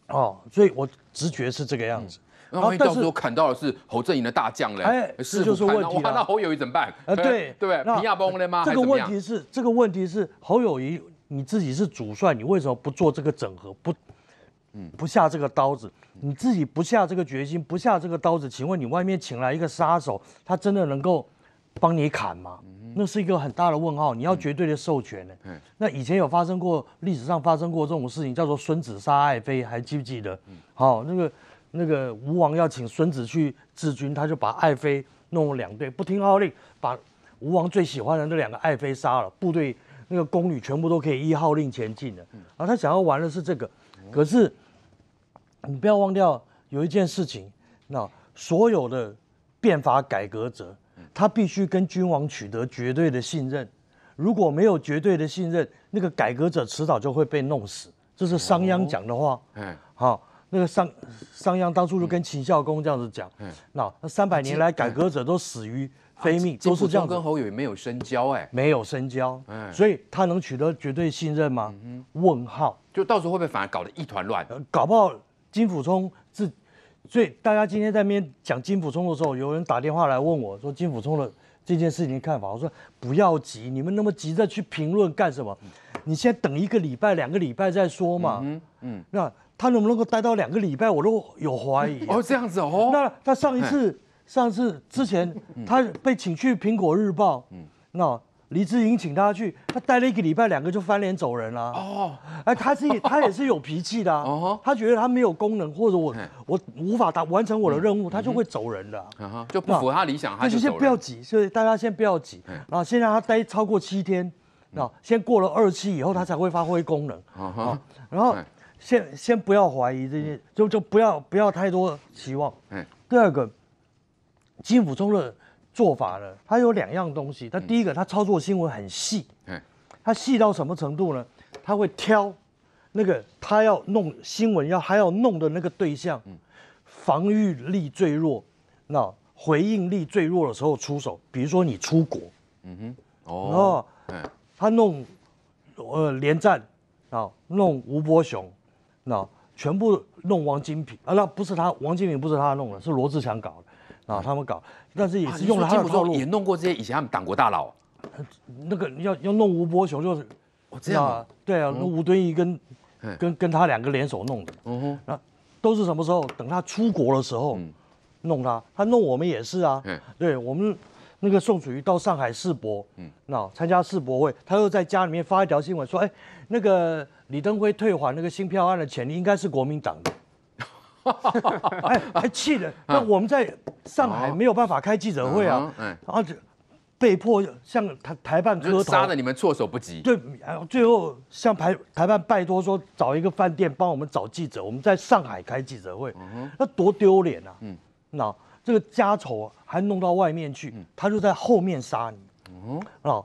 哦，所以我直觉是这个样子。然后但到时候砍到的是侯正营的大将嘞，是就是问题。那侯友谊怎么办？呃，对对，平亚崩了吗？这个问题是，这个问题是侯友谊你自己是主帅，你为什么不做这个整合？不。不下这个刀子，你自己不下这个决心，不下这个刀子。请问你外面请来一个杀手，他真的能够帮你砍吗？那是一个很大的问号。你要绝对的授权。嗯，那以前有发生过，历史上发生过这种事情，叫做孙子杀爱妃，还记不记得？嗯，好，那个那个吴王要请孙子去治军，他就把爱妃弄了两队，不听号令，把吴王最喜欢的那两个爱妃杀了。部队那个宫女全部都可以依号令前进的。嗯，后他想要玩的是这个，可是。你不要忘掉有一件事情，那所有的变法改革者，他必须跟君王取得绝对的信任。如果没有绝对的信任，那个改革者迟早就会被弄死。这是商鞅讲的话。嗯，好，那个商商鞅当初就跟秦孝公这样子讲。嗯，那那三百年来改革者都死于非命，都是这样。跟侯允没有深交，哎，没有深交。嗯，所以他能取得绝对信任吗？嗯、问号。就到时候会不会反而搞得一团乱？搞不好。金辅冲是，最大家今天在面讲金辅冲的时候，有人打电话来问我说金辅冲的这件事情看法，我说不要急，你们那么急着去评论干什么？你先等一个礼拜、两个礼拜再说嘛。嗯嗯，那他能不能够待到两个礼拜，我都有怀疑。哦，这样子哦。那他上一次，上次之前他被请去苹果日报，嗯，那。李志颖请他去，他待了一个礼拜，两个就翻脸走人了。哦，哎，他是 他也是有脾气的，他觉得他没有功能，或者我我无法达完成我的任务，他就会走人的。哈就不符合他理想，他就先不要急，所以大家先不要急，然后先让他待超过七天，那先过了二期以后，他才会发挥功能。哈然后先先不要怀疑这些，就就不要不要太多期望。嗯，第二个金普中了。做法呢，他有两样东西，它第一个他操作新闻很细，嗯，他细到什么程度呢？他会挑那个他要弄新闻要他要弄的那个对象，防御力最弱，那回应力最弱的时候出手。比如说你出国，嗯哼，哦，他弄呃连战，啊弄吴伯雄，那全部弄王金平啊，那不是他，王金平不是他弄的，是罗志祥搞的，啊他们搞。但是也是用了他的套路，也弄过这些以前他们党国大佬。那个要要弄吴波雄，就是我知道啊，对啊，那吴敦义跟跟跟他两个联手弄的。嗯哼，那都是什么时候？等他出国的时候，弄他，他弄我们也是啊。对，我们那个宋楚瑜到上海世博，嗯，那参加世博会，他又在家里面发一条新闻说，哎，那个李登辉退还那个新票案的钱，应该是国民党。哎，还气的！那我们在上海没有办法开记者会啊，然后就被迫向台台办磕头，杀的你们措手不及。对，最后向台台办拜托说，找一个饭店帮我们找记者，我们在上海开记者会，那多丢脸啊！嗯，那这个家丑还弄到外面去，他就在后面杀你。嗯啊，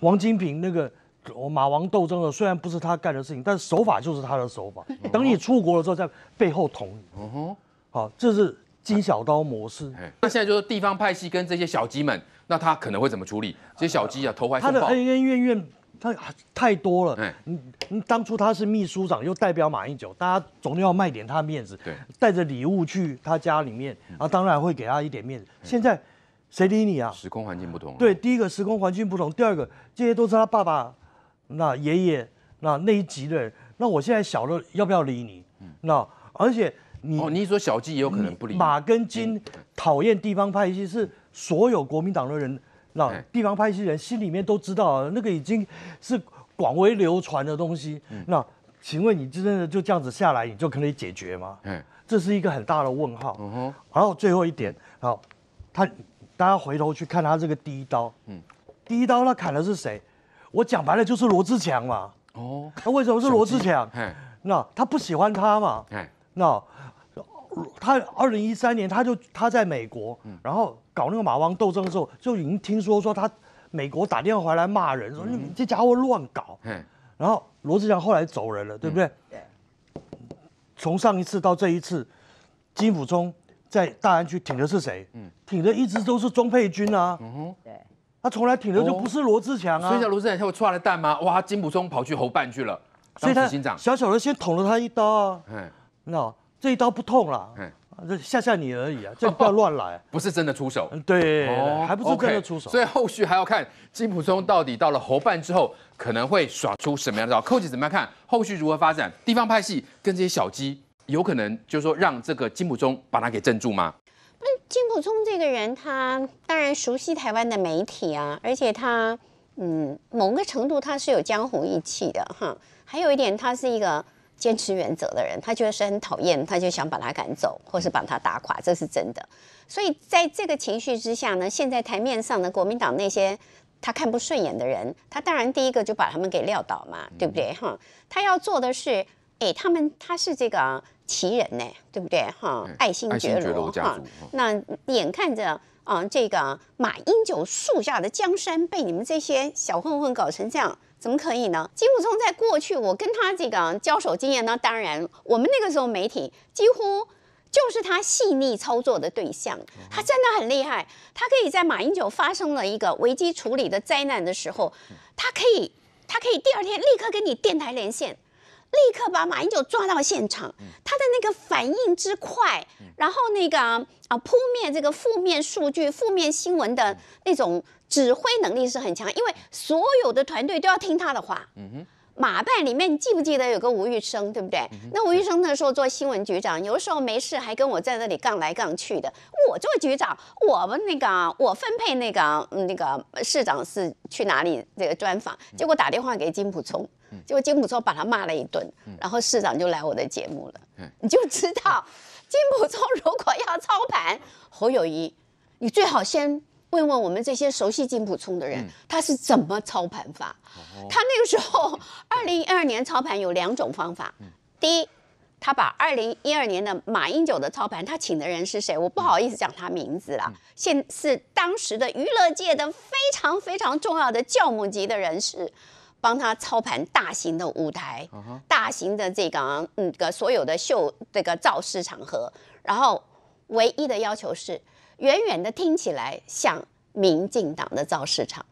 王金平那个。我马王斗争的虽然不是他干的事情，但手法就是他的手法。等你出国的之候，在背后捅你。嗯哼，好，这是金小刀模式。那现在就是地方派系跟这些小鸡们，那他可能会怎么处理？这些小鸡啊，投怀他的恩恩怨怨，他太多了。嗯，当初他是秘书长，又代表马英九，大家总要卖点他面子。对，带着礼物去他家里面，啊，当然会给他一点面子。现在谁理你啊？时空环境不同。对，第一个时空环境不同，第二个这些都是他爸爸。那爷爷，那那一级的，那我现在小了，要不要理你？那而且你哦，你一说小鸡也有可能不理。马跟金讨厌地方派系是所有国民党的人，那地方派系人心里面都知道啊，那个已经是广为流传的东西。那请问你真的就这样子下来，你就可以解决吗？嗯，这是一个很大的问号。嗯哼。然后最后一点，好，他大家回头去看他这个第一刀，嗯，第一刀他砍的是谁？我讲白了就是罗志强嘛。哦。那为什么是罗志强？那他不喜欢他嘛？那，他二零一三年他就他在美国，然后搞那个马王斗争的时候，就已经听说说他美国打电话来骂人，说你这家伙乱搞。嗯。然后罗志祥后来走人了，对不对？对。从上一次到这一次，金辅中在大安区挺的是谁？嗯。挺的一直都是钟佩君啊。嗯哼。对。他从来挺的就不是罗志强啊，所以叫罗志强他会出来的蛋吗？哇，金普忠跑去侯办去了，所以他小小的先捅了他一刀啊，嗯，那这一刀不痛了。嗯，吓吓你而已啊，就不要乱来，不是真的出手，对，还不是真的出手，所以后续还要看金普松到底到了侯办之后可能会耍出什么样的招，寇姐怎么样看后续如何发展？地方派系跟这些小鸡有可能就是说让这个金普松把他给镇住吗？那金普聪这个人，他当然熟悉台湾的媒体啊，而且他，嗯，某个程度他是有江湖义气的，哈。还有一点，他是一个坚持原则的人，他觉得是很讨厌，他就想把他赶走，或是把他打垮，这是真的。所以在这个情绪之下呢，现在台面上的国民党那些他看不顺眼的人，他当然第一个就把他们给撂倒嘛，对不对？哈，他要做的是，哎，他们他是这个。奇人呢，对不对？哈，爱新觉罗哈，那眼看着啊，这个马英九树下的江山被你们这些小混混搞成这样，怎么可以呢？金溥聪在过去，我跟他这个交手经验呢，当然，我们那个时候媒体几乎就是他细腻操作的对象，他真的很厉害，他可以在马英九发生了一个危机处理的灾难的时候，他可以，他可以第二天立刻跟你电台连线。立刻把马英九抓到现场，他的那个反应之快，然后那个啊扑灭这个负面数据、负面新闻的那种指挥能力是很强，因为所有的团队都要听他的话。嗯哼，马办里面记不记得有个吴玉生，对不对？那吴玉生那时候做新闻局长，有的时候没事还跟我在那里杠来杠去的。我做局长，我们那个，我分配那个那个市长是去哪里这个专访，结果打电话给金普聪。结果金普聪把他骂了一顿，然后市长就来我的节目了。你就知道金普聪如果要操盘侯友谊，你最好先问问我们这些熟悉金普聪的人，他是怎么操盘法。他那个时候，二零一二年操盘有两种方法。第一，他把二零一二年的马英九的操盘，他请的人是谁？我不好意思讲他名字了。现是当时的娱乐界的非常非常重要的教母级的人士。帮他操盘大型的舞台，大型的这个嗯个所有的秀这个造势场合，然后唯一的要求是远远的听起来像民进党的造势场。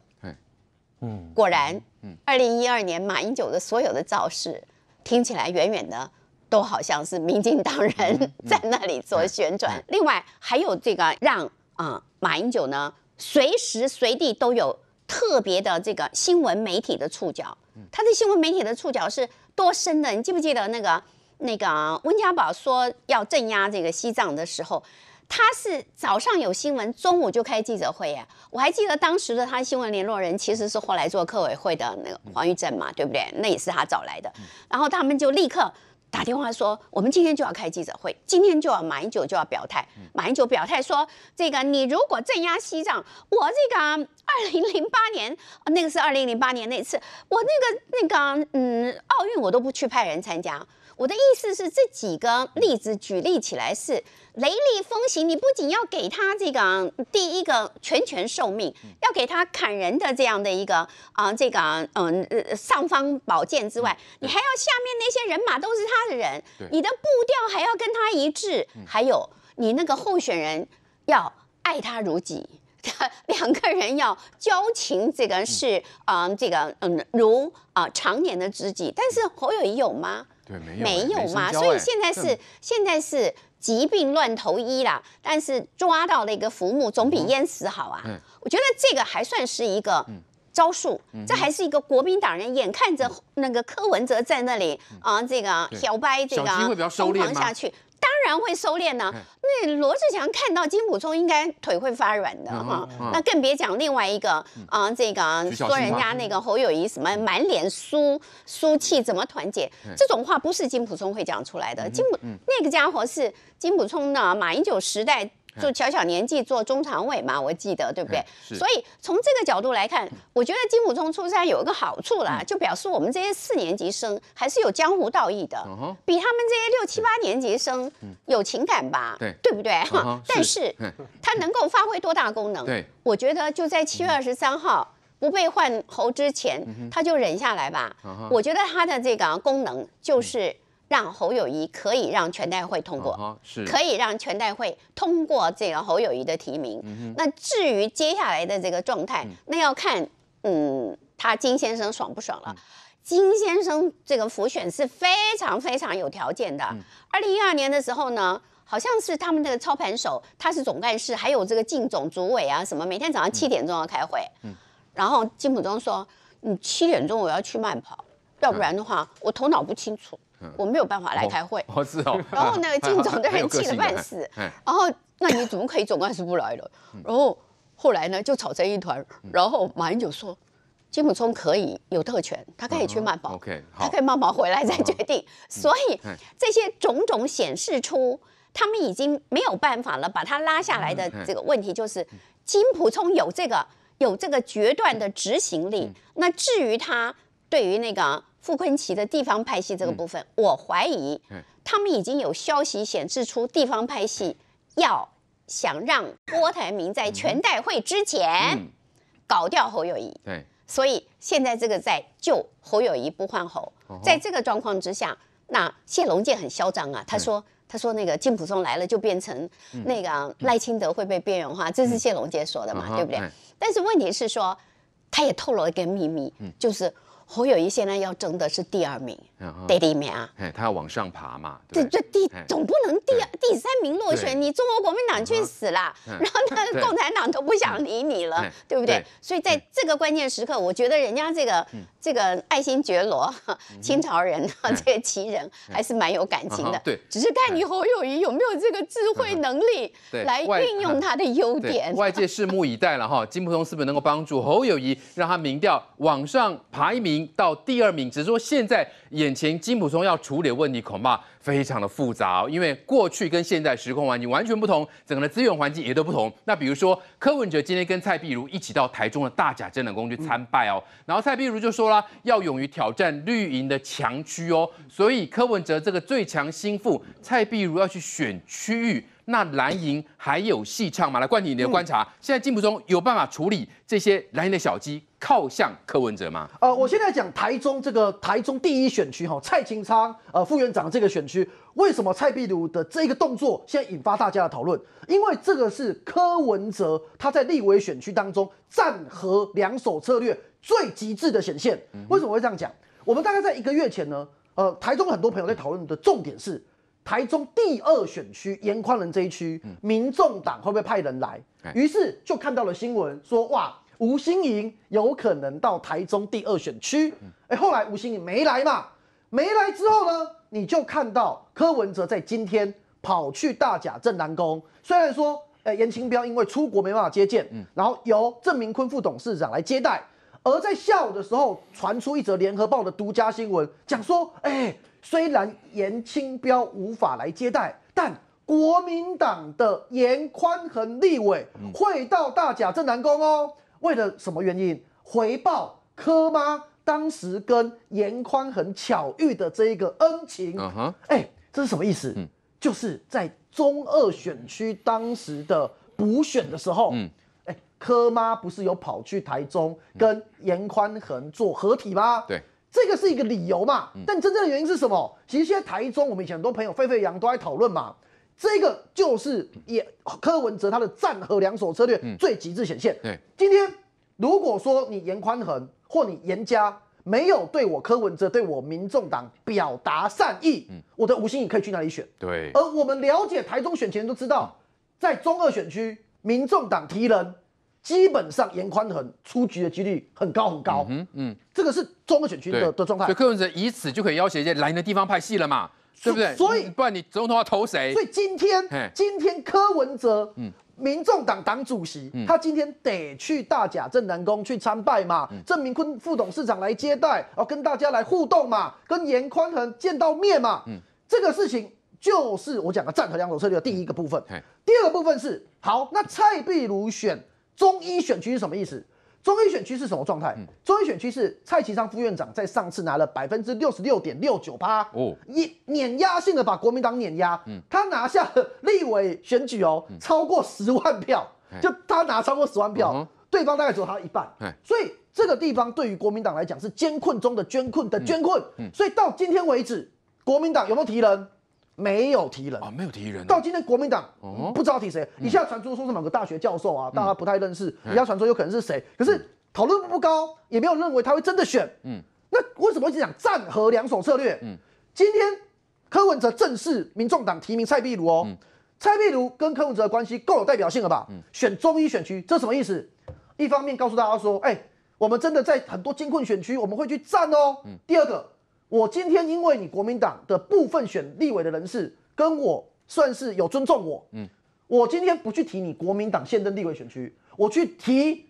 嗯，果然，嗯，二零一二年马英九的所有的造势听起来远远的都好像是民进党人 在那里做旋转。另外还有这个让啊马英九呢随时随地都有。特别的这个新闻媒体的触角，他的新闻媒体的触角是多深的？你记不记得那个那个温家宝说要镇压这个西藏的时候，他是早上有新闻，中午就开记者会呀。我还记得当时的他新闻联络人其实是后来做客委会的那个黄玉振嘛，对不对？那也是他找来的，然后他们就立刻。打电话说，我们今天就要开记者会，今天就要马英九就要表态。马英九表态说，这个你如果镇压西藏，我这个二零零八年，那个是二零零八年那次，我那个那个嗯，奥运我都不去派人参加。我的意思是，这几个例子举例起来是雷厉风行。你不仅要给他这个第一个全权受命，要给他砍人的这样的一个啊，这个嗯，上方宝剑之外，你还要下面那些人马都是他的人。你的步调还要跟他一致，还有你那个候选人要爱他如己，两个人要交情，这个是啊，这个嗯，如啊常年的知己。但是侯友谊有吗？对，没有嘛所以现在是现在是疾病乱投医啦但是抓到了一个浮木总比淹死好啊我觉得这个还算是一个招数这还是一个国民党人眼看着那个柯文哲在那里啊这个挑掰这个疯狂下去当然会收敛呢。那罗志祥看到金普聪，应该腿会发软的哈。那更别讲另外一个啊，这个说人家那个侯友谊什么满脸输输气，怎么团结？这种话不是金普聪会讲出来的。金普那个家伙是金普聪呢，马英九时代。做小小年纪做中常委嘛，我记得对不对？所以从这个角度来看，我觉得金武中初三有一个好处啦，就表示我们这些四年级生还是有江湖道义的，比他们这些六七八年级生有情感吧，对不对？但是，他能够发挥多大功能？对，我觉得就在七月二十三号不被换候之前，他就忍下来吧。我觉得他的这个功能就是。让侯友谊可以让全代会通过，是可以让全代会通过这个侯友谊的提名。那至于接下来的这个状态，那要看嗯他金先生爽不爽了。金先生这个浮选是非常非常有条件的。二零一二年的时候呢，好像是他们这个操盘手，他是总干事，还有这个金总主委啊什么，每天早上七点钟要开会。嗯，然后金普忠说：“你七点钟我要去慢跑，要不然的话我头脑不清楚。”我没有办法来开会，我知道。然后那个靳总的人气得半死。然后那你怎么可以总干事不来了？然后后来呢，就吵成一团。然后马英九说：“金普聪可以有特权，他可以去慢跑，他可以慢跑回来再决定。”所以这些种种显示出他们已经没有办法了，把他拉下来的这个问题就是金普聪有这个有这个决断的执行力。那至于他对于那个。傅昆奇的地方拍戏这个部分，我怀疑，他们已经有消息显示出地方拍戏要想让郭台铭在全代会之前搞掉侯友谊，对，所以现在这个在救侯友谊不换侯，在这个状况之下，那谢龙介很嚣张啊，他说他说那个金普松来了就变成那个赖清德会被边缘化，这是谢龙介说的嘛，对不对？但是问题是说他也透露了一个秘密，就是。侯友谊现在要争的是第二名，第一名啊，他要往上爬嘛。这这第总不能第二、第三名落选，你中国国民党去死啦！然后呢，共产党都不想理你了，对不对？所以在这个关键时刻，我觉得人家这个这个爱新觉罗，清朝人 这个奇人还是蛮有感情的。对，只是看你侯友谊有没有这个智慧能力来运用他的优点。外界拭目以待了哈，金普通不是能够帮助侯友谊，让他民调往上爬一名。到第二名，只是说现在眼前金普松要处理的问题恐怕非常的复杂，因为过去跟现在时空环境完全不同，整个的资源环境也都不同。那比如说柯文哲今天跟蔡碧如一起到台中的大甲真冷宫去参拜哦，然后蔡碧如就说啦，要勇于挑战绿营的强区哦，所以柯文哲这个最强心腹蔡碧如要去选区域，那蓝营还有戏唱吗？来，冠廷你的观察，现在金普中有办法处理这些蓝营的小鸡？靠向柯文哲吗？呃，我现在讲台中这个台中第一选区哈，蔡清昌呃副院长这个选区，为什么蔡壁如的这个动作现在引发大家的讨论？因为这个是柯文哲他在立委选区当中战和两手策略最极致的显现。为什么会这样讲？我们大概在一个月前呢，呃，台中很多朋友在讨论的重点是台中第二选区延宽人这一区，民众党会不会派人来？于是就看到了新闻说，哇。吴欣盈有可能到台中第二选区，哎，后来吴欣盈没来嘛？没来之后呢？你就看到柯文哲在今天跑去大甲镇南宫。虽然说，哎，严清标因为出国没办法接见，嗯，然后由郑明坤副董事长来接待。而在下午的时候，传出一则联合报的独家新闻，讲说，哎，虽然严清标无法来接待，但国民党的严宽恒立委会到大甲镇南宫哦。为了什么原因回报柯妈当时跟严宽恒巧遇的这一个恩情？哎，这是什么意思？就是在中二选区当时的补选的时候，哎，柯妈不是有跑去台中跟严宽恒做合体吗？对，这个是一个理由嘛。但真正的原因是什么？其实现在台中我们以前很多朋友沸沸扬都在讨论嘛。这个就是严柯文哲他的战和两手策略最极致显现。对，今天如果说你严宽恒或你严家没有对我柯文哲对我民众党表达善意，嗯，我的吴欣颖可以去哪里选？对，而我们了解台中选情都知道，在中二选区，民众党提人基本上严宽恒出局的几率很高很高。嗯嗯，这个是中二选区的的状态。所以柯文哲以此就可以要挟一些来的地方拍戏了嘛？对不对？所以不然你总统要投谁？所以今天，今天柯文哲，嗯，民众党党主席，他今天得去大甲镇南宫去参拜嘛，郑明坤副董事长来接待，哦，跟大家来互动嘛，跟严宽恒见到面嘛，嗯，这个事情就是我讲的战和两手策略的第一个部分。第二个部分是好，那蔡壁如选中医选区是什么意思？中医选区是什么状态？中医选区是蔡其昌副院长在上次拿了百分之六十六点六九八，碾碾压性的把国民党碾压。他拿下了立委选举哦，超过十万票，就他拿超过十万票，对方大概只有他一半。所以这个地方对于国民党来讲是艰困中的艰困的艰困。所以到今天为止，国民党有没有提人？没有提人啊，没有提人。到今天国民党不知道提谁，一下传说说是某个大学教授啊，大家不太认识。一下传说有可能是谁，可是讨论度不高，也没有认为他会真的选。嗯，那为什么一直讲战和两手策略？嗯，今天柯文哲正式民众党提名蔡壁如哦，蔡壁如跟柯文哲的关系够有代表性了吧？嗯，选中医选区，这什么意思？一方面告诉大家说，哎，我们真的在很多金困选区，我们会去战哦。第二个。我今天因为你国民党的部分选立委的人士跟我算是有尊重我，嗯，我今天不去提你国民党现任立委选区，我去提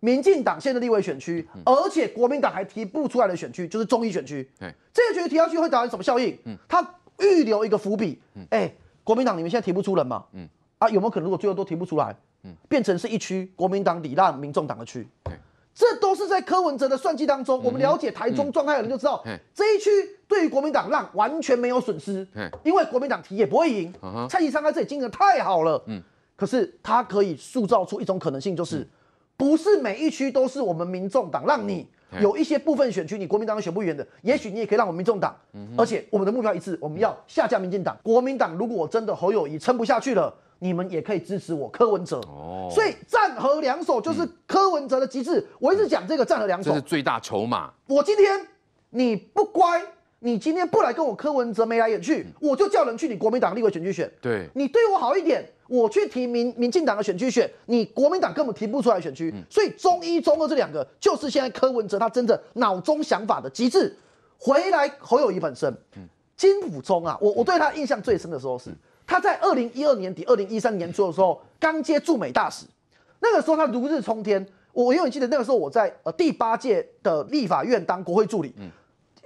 民进党现任立委选区，而且国民党还提不出来的选区就是中医选区，对，这个区提下去会导成什么效应？嗯，它预留一个伏笔，嗯，哎，国民党你们现在提不出来嘛，嗯，啊有没有可能如果最后都提不出来，嗯，变成是一区国民党礼让民众党的区，对。这都是在柯文哲的算计当中。我们了解台中状态的人就知道，这一区对于国民党让完全没有损失，因为国民党提也不会赢。蔡其昌在这里经营的太好了，可是他可以塑造出一种可能性，就是不是每一区都是我们民众党让你。有一些部分选区你国民党选不赢的，也许你也可以让我们民众党，而且我们的目标一致，我们要下架民进党。国民党如果我真的侯友谊撑不下去了，你们也可以支持我柯文哲。哦，所以战和两手就是柯文哲的极致。我一直讲这个战和两手，这是最大筹码。我今天你不乖，你今天不来跟我柯文哲眉来眼去，我就叫人去你国民党立委选区选。对，你对我好一点。我去提名民进党的选区选，你国民党根本提不出来选区，所以中一、中二这两个就是现在柯文哲他真的脑中想法的极致。回来侯友谊本身，金溥中啊，我我对他印象最深的时候是他在二零一二年底、二零一三年初的时候刚接驻美大使，那个时候他如日冲天。我永远记得那个时候我在呃第八届的立法院当国会助理，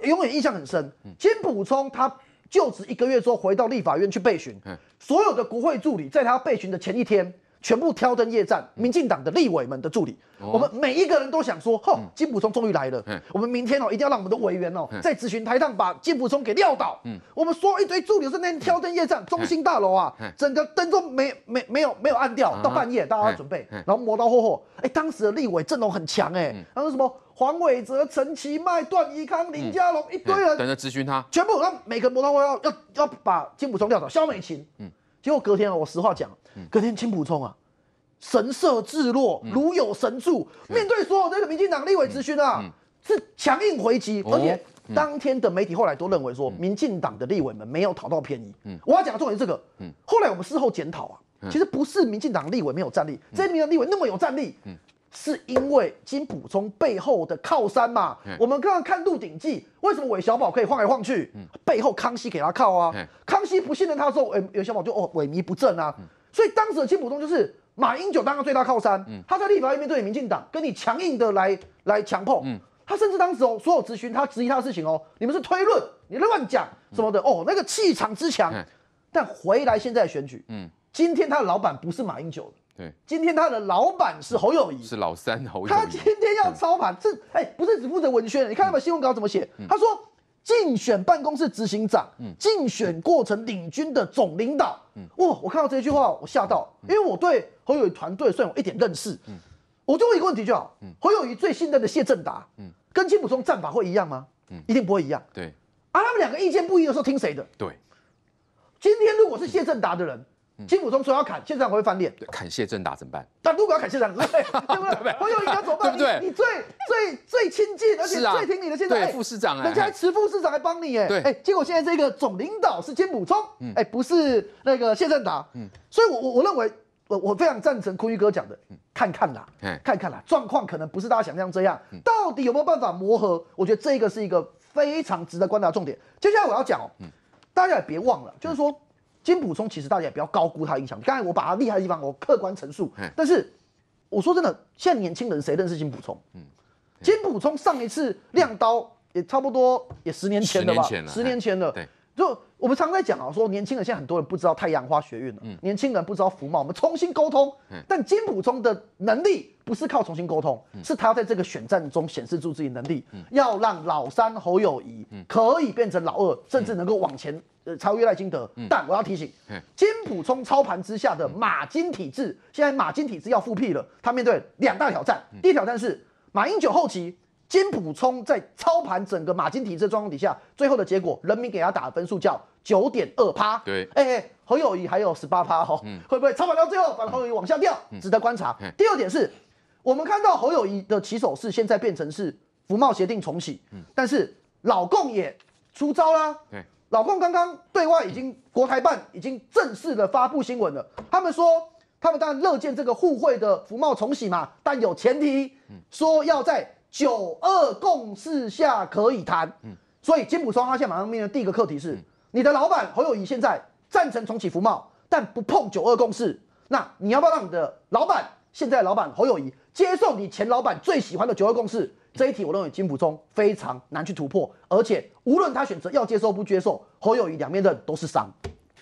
永远印象很深。金溥聪他。就职一个月之后，回到立法院去备询。所有的国会助理在他备询的前一天，全部挑灯夜战。民进党的立委们的助理，我们每一个人都想说：，吼，金溥聪终于来了。我们明天哦，一定要让我们的委员哦，在咨询台上把金溥聪给撂倒。我们说一堆助理是那天挑灯夜战，中心大楼啊，整个灯都没没没有没有暗掉，到半夜大家准备，然后磨刀霍霍。哎，当时的立委阵容很强，哎，他说什么？黄伟哲、陈其迈、段宜康、林佳龙一堆人等着咨询他，全部让每个座谈会要要要把金普忠调走，萧美琴，嗯，结果隔天啊，我实话讲，隔天金普忠啊，神色自若，如有神助，面对所有这个民进党立委咨询啊，是强硬回击。而且当天的媒体后来都认为说，民进党的立委们没有讨到便宜。嗯，我要讲的重点是这个。嗯，后来我们事后检讨啊，其实不是民进党立委没有战力，这些民进党立委那么有战力。嗯。是因为金普中背后的靠山嘛？我们刚刚看《鹿鼎记》，为什么韦小宝可以晃来晃去？背后康熙给他靠啊。康熙不信任他的时候，韦小宝就哦萎靡不振啊。所以当时的金普中就是马英九当个最大靠山。他在立法院面对民进党，跟你强硬的来来强碰。他甚至当时哦，所有咨询他质疑他的事情哦，你们是推论，你乱讲什么的哦，那个气场之强。但回来现在选举，今天他的老板不是马英九了。对，今天他的老板是侯友谊，是老三侯。友他今天要操盘，这哎，不是只负责文宣，你看他把新闻稿怎么写？他说竞选办公室执行长，嗯，竞选过程领军的总领导，嗯，哇，我看到这句话我吓到，因为我对侯友谊团队算有一点认识，嗯，我就问一个问题就好，嗯，侯友谊最信任的谢振达，嗯，跟金普松战法会一样吗？嗯，一定不会一样，对，啊，他们两个意见不一的时候听谁的？对，今天如果是谢振达的人。金普忠说要砍县长，会翻脸。砍谢正达怎么办？但如果要砍县长，对不对？友永该怎么办？对你最最最亲近，而且最听你的现在副市长，人家还辞副市长来帮你耶。对，哎，结果现在这个总领导是金普忠，哎，不是那个谢正达。嗯，所以我我我认为我我非常赞成坤哥讲的，看看啦，看看啦，状况可能不是大家想象这样，到底有没有办法磨合？我觉得这个是一个非常值得观察的重点。接下来我要讲哦，大家也别忘了，就是说。金普充其实大家也不要高估他影响力。刚才我把他厉害的地方我客观陈述，但是我说真的，现在年轻人谁认识金普充？嗯，金普充上一次亮刀也差不多也十年前了吧，十年前了。就我们常在讲啊，说年轻人现在很多人不知道太阳花学运了，嗯，年轻人不知道福茂，我们重新沟通。嗯，但金普聪的能力不是靠重新沟通，是他在这个选战中显示出自己能力，要让老三侯友谊可以变成老二，甚至能够往前超越赖金德。但我要提醒，金普聪操盘之下的马金体制，现在马金体制要复辟了，他面对两大挑战。第一挑战是马英九后期。金普冲在操盘整个马金体制状况底下，最后的结果，人民给他打的分数叫九点二趴。对，哎，侯友谊还有十八趴哈，会不会操盘到最后把侯友谊往下掉？值得观察。第二点是，我们看到侯友谊的起手式现在变成是服贸协定重启，但是老共也出招啦。老共刚刚对外已经国台办已经正式的发布新闻了，他们说他们当然乐见这个互惠的服贸重启嘛，但有前提，说要在九二共识下可以谈，嗯，所以金普松他现在马上面临的第一个课题是，你的老板侯友谊现在赞成重启福茂，但不碰九二共识。那你要不要让你的老板，现在老板侯友谊接受你前老板最喜欢的九二共识？这一题我认为金普松非常难去突破，而且无论他选择要接受不接受，侯友谊两面刃都是伤。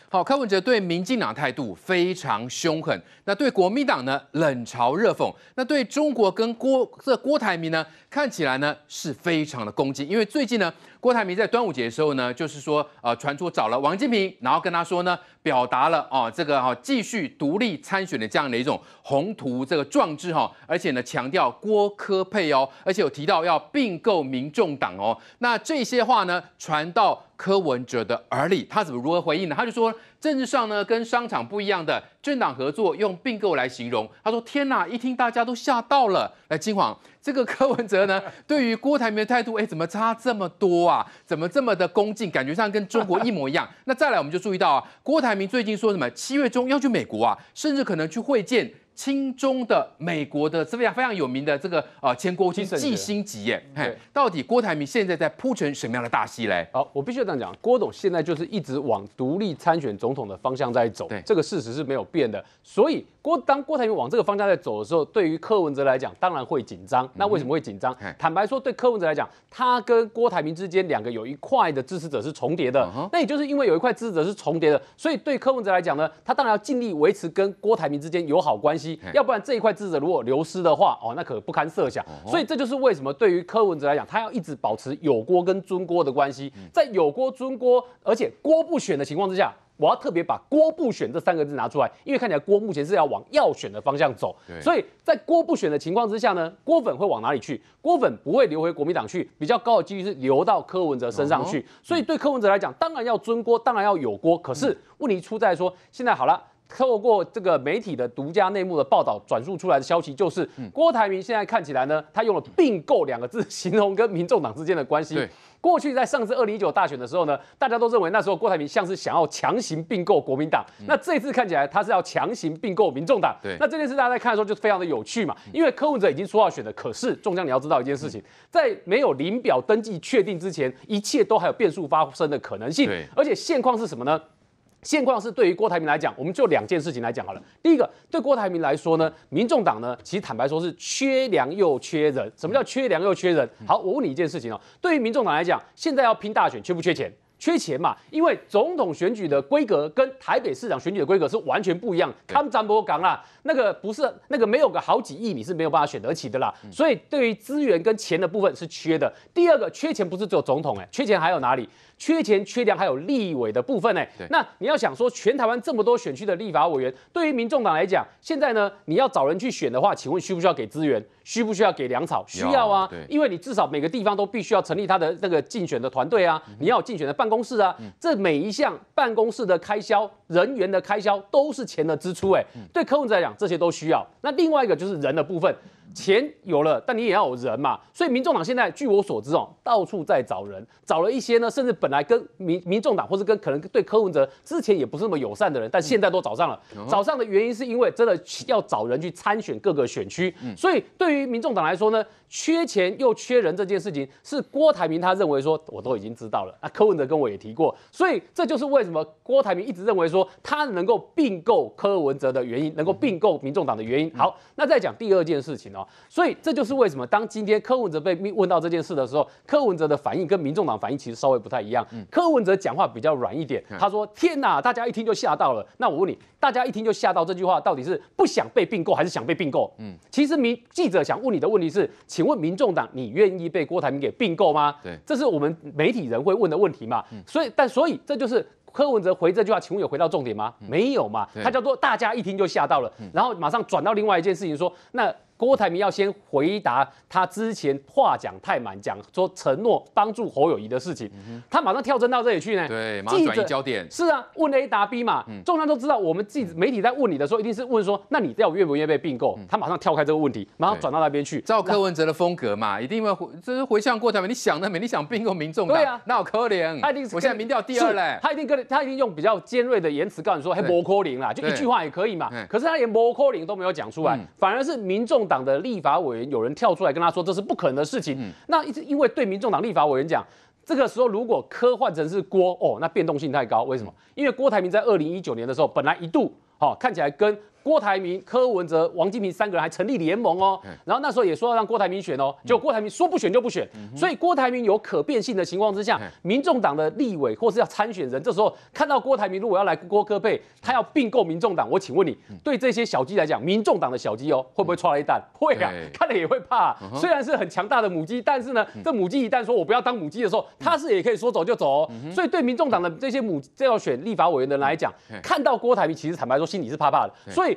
好，柯文哲对民进党态度非常凶狠，那对国民党呢冷嘲热讽，那对中国跟郭这郭台铭呢看起来呢是非常的攻击，因为最近呢郭台铭在端午节的时候呢，就是说呃传出找了王金平，然后跟他说呢表达了哦这个哈继续独立参选的这样的一种宏图这个壮志哈，而且呢强调郭科配哦，而且有提到要并购民众党哦，那这些话呢传到。柯文哲的耳里，他怎么如何回应呢？他就说，政治上呢跟商场不一样的政党合作，用并购来形容。他说，天哪，一听大家都吓到了。来，金黄，这个柯文哲呢，对于郭台铭的态度，哎，怎么差这么多啊？怎么这么的恭敬，感觉上跟中国一模一样？那再来，我们就注意到啊，郭台铭最近说什么，七月中要去美国啊，甚至可能去会见。清中的美国的非常非常有名的这个呃前国务卿季星吉耶，到底郭台铭现在在铺成什么样的大戏嘞？好，我必须这样讲，郭董现在就是一直往独立参选总统的方向在走，对，这个事实是没有变的，所以。郭当郭台铭往这个方向在走的时候，对于柯文哲来讲，当然会紧张。那为什么会紧张？坦白说，对柯文哲来讲，他跟郭台铭之间两个有一块的支持者是重叠的。那也就是因为有一块支持者是重叠的，所以对柯文哲来讲呢，他当然要尽力维持跟郭台铭之间友好关系。要不然这一块支持者如果流失的话，哦，那可不堪设想。所以这就是为什么对于柯文哲来讲，他要一直保持有郭跟尊郭的关系。在有郭尊郭，而且郭不选的情况之下。我要特别把“郭不选”这三个字拿出来，因为看起来郭目前是要往要选的方向走，所以在郭不选的情况之下呢，郭粉会往哪里去？郭粉不会流回国民党去，比较高的几率是流到柯文哲身上去，所以对柯文哲来讲，当然要尊郭，当然要有郭，可是问题出在说，现在好了，透过这个媒体的独家内幕的报道转述出来的消息，就是郭台铭现在看起来呢，他用了并购两个字形容跟民众党之间的关系。过去在上次二零一九大选的时候呢，大家都认为那时候郭台铭像是想要强行并购国民党。那这次看起来他是要强行并购民众党。对，那这件事大家在看的时候就非常的有趣嘛，因为柯文哲已经说要选了，可是中将你要知道一件事情，在没有临表登记确定之前，一切都还有变数发生的可能性。而且现况是什么呢？现况是对于郭台铭来讲，我们就两件事情来讲好了。第一个，对郭台铭来说呢，民众党呢，其实坦白说是缺粮又缺人。什么叫缺粮又缺人？好，我问你一件事情哦，对于民众党来讲，现在要拼大选，缺不缺钱？缺钱嘛，因为总统选举的规格跟台北市长选举的规格是完全不一样。康占博港啦，那个不是那个没有个好几亿，你是没有办法选得起的啦。所以对于资源跟钱的部分是缺的。第二个，缺钱不是只有总统哎，缺钱还有哪里？缺钱、缺粮，还有立委的部分呢。那你要想说，全台湾这么多选区的立法委员，对于民众党来讲，现在呢，你要找人去选的话，请问需不需要给资源？需不需要给粮草？需要啊，因为你至少每个地方都必须要成立他的那个竞选的团队啊，你要竞选的办公室啊，这每一项办公室的开销、人员的开销都是钱的支出。哎，对柯文哲来讲，这些都需要。那另外一个就是人的部分。钱有了，但你也要有人嘛。所以民众党现在，据我所知哦，到处在找人，找了一些呢，甚至本来跟民民众党或是跟可能对柯文哲之前也不是那么友善的人，但现在都找上了。找上的原因是因为真的要找人去参选各个选区。所以对于民众党来说呢？缺钱又缺人这件事情，是郭台铭他认为说我都已经知道了。那柯文哲跟我也提过，所以这就是为什么郭台铭一直认为说他能够并购柯文哲的原因，能够并购民众党的原因。好，那再讲第二件事情哦。所以这就是为什么当今天柯文哲被问到这件事的时候，柯文哲的反应跟民众党反应其实稍微不太一样。柯文哲讲话比较软一点，他说：“天哪，大家一听就吓到了。”那我问你，大家一听就吓到这句话到底是不想被并购还是想被并购？嗯，其实民记者想问你的问题是。请问民众党，你愿意被郭台铭给并购吗？对，这是我们媒体人会问的问题嘛。所以，但所以这就是柯文哲回这句话，请问有回到重点吗？没有嘛。他叫做大家一听就吓到了，然后马上转到另外一件事情说那。郭台铭要先回答他之前话讲太满，讲说承诺帮助侯友谊的事情，他马上跳针到这里去呢。对，马上转移焦点。是啊，问 A 答 B 嘛。嗯。中都知道，我们记者媒体在问你的时候，一定是问说，那你要愿不愿意被并购？他马上跳开这个问题，马上转到那边去。照柯文哲的风格嘛，一定会回，就是回向郭台铭。你想得美？你想并购民众？对啊，那我可怜。他一定，我现在民调第二嘞。他一定跟，他一定用比较尖锐的言辞告诉你说，嘿，摩柯林啦，就一句话也可以嘛。可是他连摩柯林都没有讲出来，反而是民众。党的立法委员有人跳出来跟他说这是不可能的事情。那一直因为对民众党立法委员讲，这个时候如果科换成是郭哦，那变动性太高。为什么？因为郭台铭在二零一九年的时候，本来一度好看起来跟。郭台铭、柯文哲、王金平三个人还成立联盟哦。然后那时候也说要让郭台铭选哦，就郭台铭说不选就不选。所以郭台铭有可变性的情况之下，民众党的立委或是要参选人，这时候看到郭台铭如果要来郭科配，他要并购民众党，我请问你，对这些小鸡来讲，民众党的小鸡哦，会不会踹了一蛋？会啊，看了也会怕。虽然是很强大的母鸡，但是呢，这母鸡一旦说我不要当母鸡的时候，它是也可以说走就走哦。所以对民众党的这些母，这要选立法委员的人来讲，看到郭台铭，其实坦白说心里是怕怕的。所以。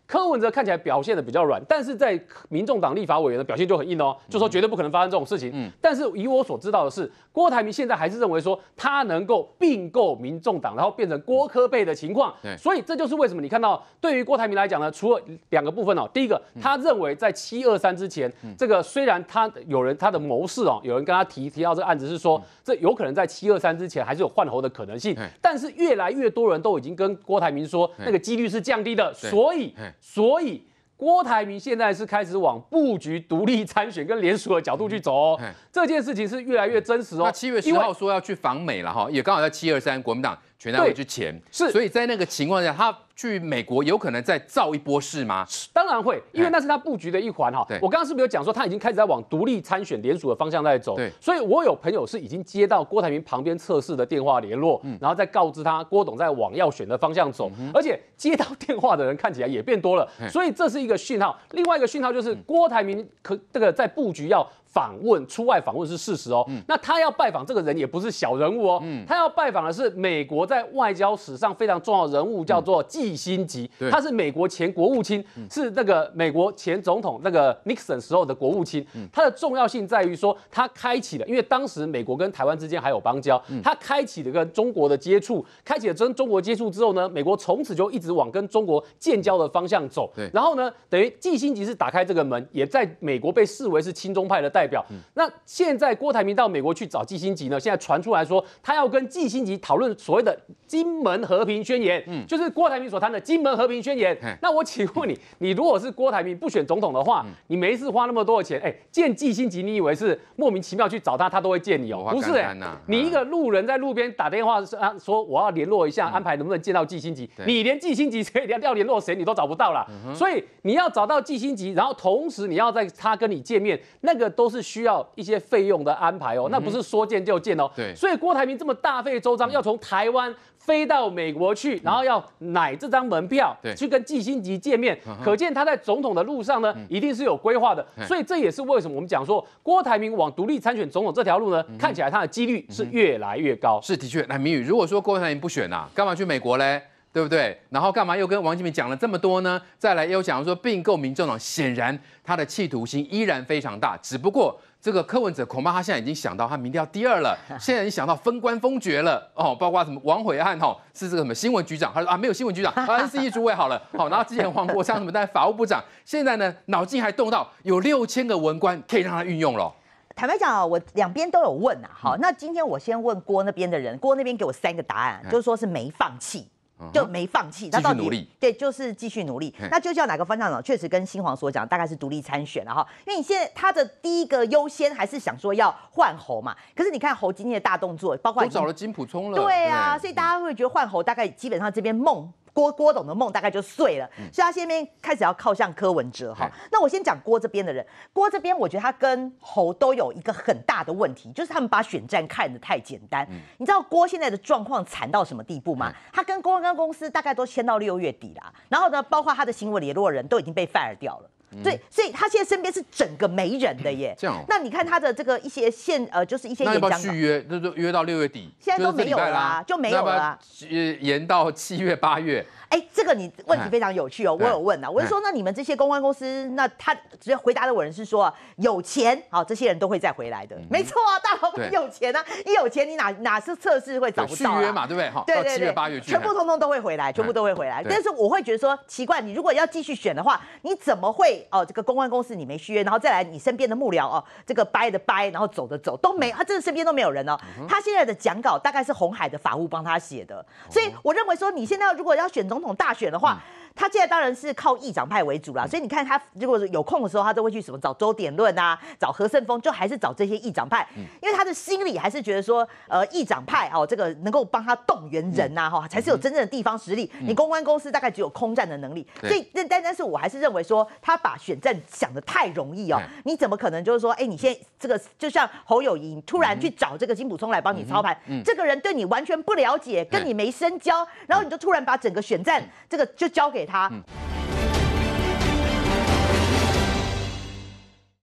柯文哲看起来表现的比较软，但是在民众党立法委员的表现就很硬哦，就说绝对不可能发生这种事情。嗯，但是以我所知道的是，郭台铭现在还是认为说他能够并购民众党，然后变成郭科贝的情况。对，所以这就是为什么你看到对于郭台铭来讲呢，除了两个部分哦，第一个他认为在七二三之前，这个虽然他有人他的谋士哦，有人跟他提提到这个案子是说这有可能在七二三之前还是有换候的可能性，但是越来越多人都已经跟郭台铭说那个几率是降低的，所以。所以，郭台铭现在是开始往布局独立参选跟联署的角度去走哦。这件事情是越来越真实哦。七月十号说要去访美了哈，也刚好在七二三国民党。全在会之前，是，所以在那个情况下，他去美国有可能再造一波势吗？当然会，因为那是他布局的一环哈。我刚刚是不是有讲说，他已经开始在往独立参选联署的方向在走？对，所以我有朋友是已经接到郭台铭旁边测试的电话联络，然后再告知他郭董在往要选的方向走，而且接到电话的人看起来也变多了，所以这是一个讯号。另外一个讯号就是郭台铭可这个在布局要。访问出外访问是事实哦，那他要拜访这个人也不是小人物哦，他要拜访的是美国在外交史上非常重要人物，叫做季辛格。他是美国前国务卿，是那个美国前总统那个 Nixon 时候的国务卿。他的重要性在于说，他开启了，因为当时美国跟台湾之间还有邦交，他开启了跟中国的接触，开启了跟中国接触之后呢，美国从此就一直往跟中国建交的方向走。对，然后呢，等于季辛吉是打开这个门，也在美国被视为是亲中派的代。代表，那现在郭台铭到美国去找纪新吉呢？现在传出来说，他要跟纪新吉讨论所谓的金门和平宣言，嗯，就是郭台铭所谈的金门和平宣言。那我请问你，你如果是郭台铭不选总统的话，你没事花那么多的钱，哎，见纪新吉，你以为是莫名其妙去找他，他都会见你哦？不是你一个路人在路边打电话说啊，说我要联络一下，安排能不能见到纪新吉，你连纪新吉谁要联络谁，你都找不到了。所以你要找到纪新吉，然后同时你要在他跟你见面，那个都。是需要一些费用的安排哦，那不是说见就见哦。所以郭台铭这么大费周章要从台湾飞到美国去，然后要买这张门票，去跟季新吉见面，可见他在总统的路上呢，一定是有规划的。所以这也是为什么我们讲说郭台铭往独立参选总统这条路呢，看起来他的几率是越来越高。是的确，那明宇，如果说郭台铭不选啊，干嘛去美国嘞？对不对？然后干嘛又跟王金平讲了这么多呢？再来又讲说并购民众党，显然他的企图心依然非常大。只不过这个柯文哲恐怕他现在已经想到他明天要第二了，现在已想到封官封爵了哦，包括什么王伟翰哦，是这个什么新闻局长，他说啊没有新闻局长，像是秘主委好了，好，然后之前黄国昌什么，但法务部长，现在呢脑筋还动到有六千个文官可以让他运用了。坦白讲啊，我两边都有问啊，好，那今天我先问郭那边的人，郭那边给我三个答案，就是说是没放弃。就没放弃，那到底对，就是继续努力。那究竟要哪个方向呢？确实跟新皇所讲，大概是独立参选了哈，因为你现在他的第一个优先还是想说要换猴嘛。可是你看猴今天的大动作，包括找了金普聪了，对啊，所以大家会觉得换猴大概基本上这边梦。郭郭董的梦大概就碎了，所以他现在开始要靠向柯文哲哈。那我先讲郭这边的人，郭这边我觉得他跟侯都有一个很大的问题，就是他们把选战看得太简单。你知道郭现在的状况惨到什么地步吗？他跟公关公司大概都签到六月底了，然后呢，包括他的新闻联络人都已经被 fire 掉了。对，所以他现在身边是整个没人的耶。这样，那你看他的这个一些现呃，就是一些。那要不要续约？那就约到六月底。现在都没有啦，就没有了。要延到七月八月？哎，这个你问题非常有趣哦。我有问啊，我就说那你们这些公关公司，那他直接回答的我人是说有钱，好，这些人都会再回来的。没错啊，大老板 有钱啊，一有钱你哪哪次测试会找不到续约嘛，对不对？哈，对对对，七月八月全部通通都会回来，全部都会回来。但是我会觉得说奇怪，你如果要继续选的话，你怎么会？哦，这个公关公司你没续约，然后再来你身边的幕僚哦，这个掰的掰，然后走的走，都没，他真的身边都没有人哦。他现在的讲稿大概是红海的法务帮他写的，所以我认为说，你现在如果要选总统大选的话。他现在当然是靠议长派为主啦，所以你看他如果是有空的时候，他都会去什么找周点论啊，找何胜峰，就还是找这些议长派，因为他的心里还是觉得说，呃，议长派哦，这个能够帮他动员人呐，哈，才是有真正的地方实力。你公关公司大概只有空战的能力。所以，但但是，我还是认为说，他把选战想的太容易哦。你怎么可能就是说，哎，你现在这个就像侯友谊突然去找这个金普聪来帮你操盘，这个人对你完全不了解，跟你没深交，然后你就突然把整个选战这个就交给。给他。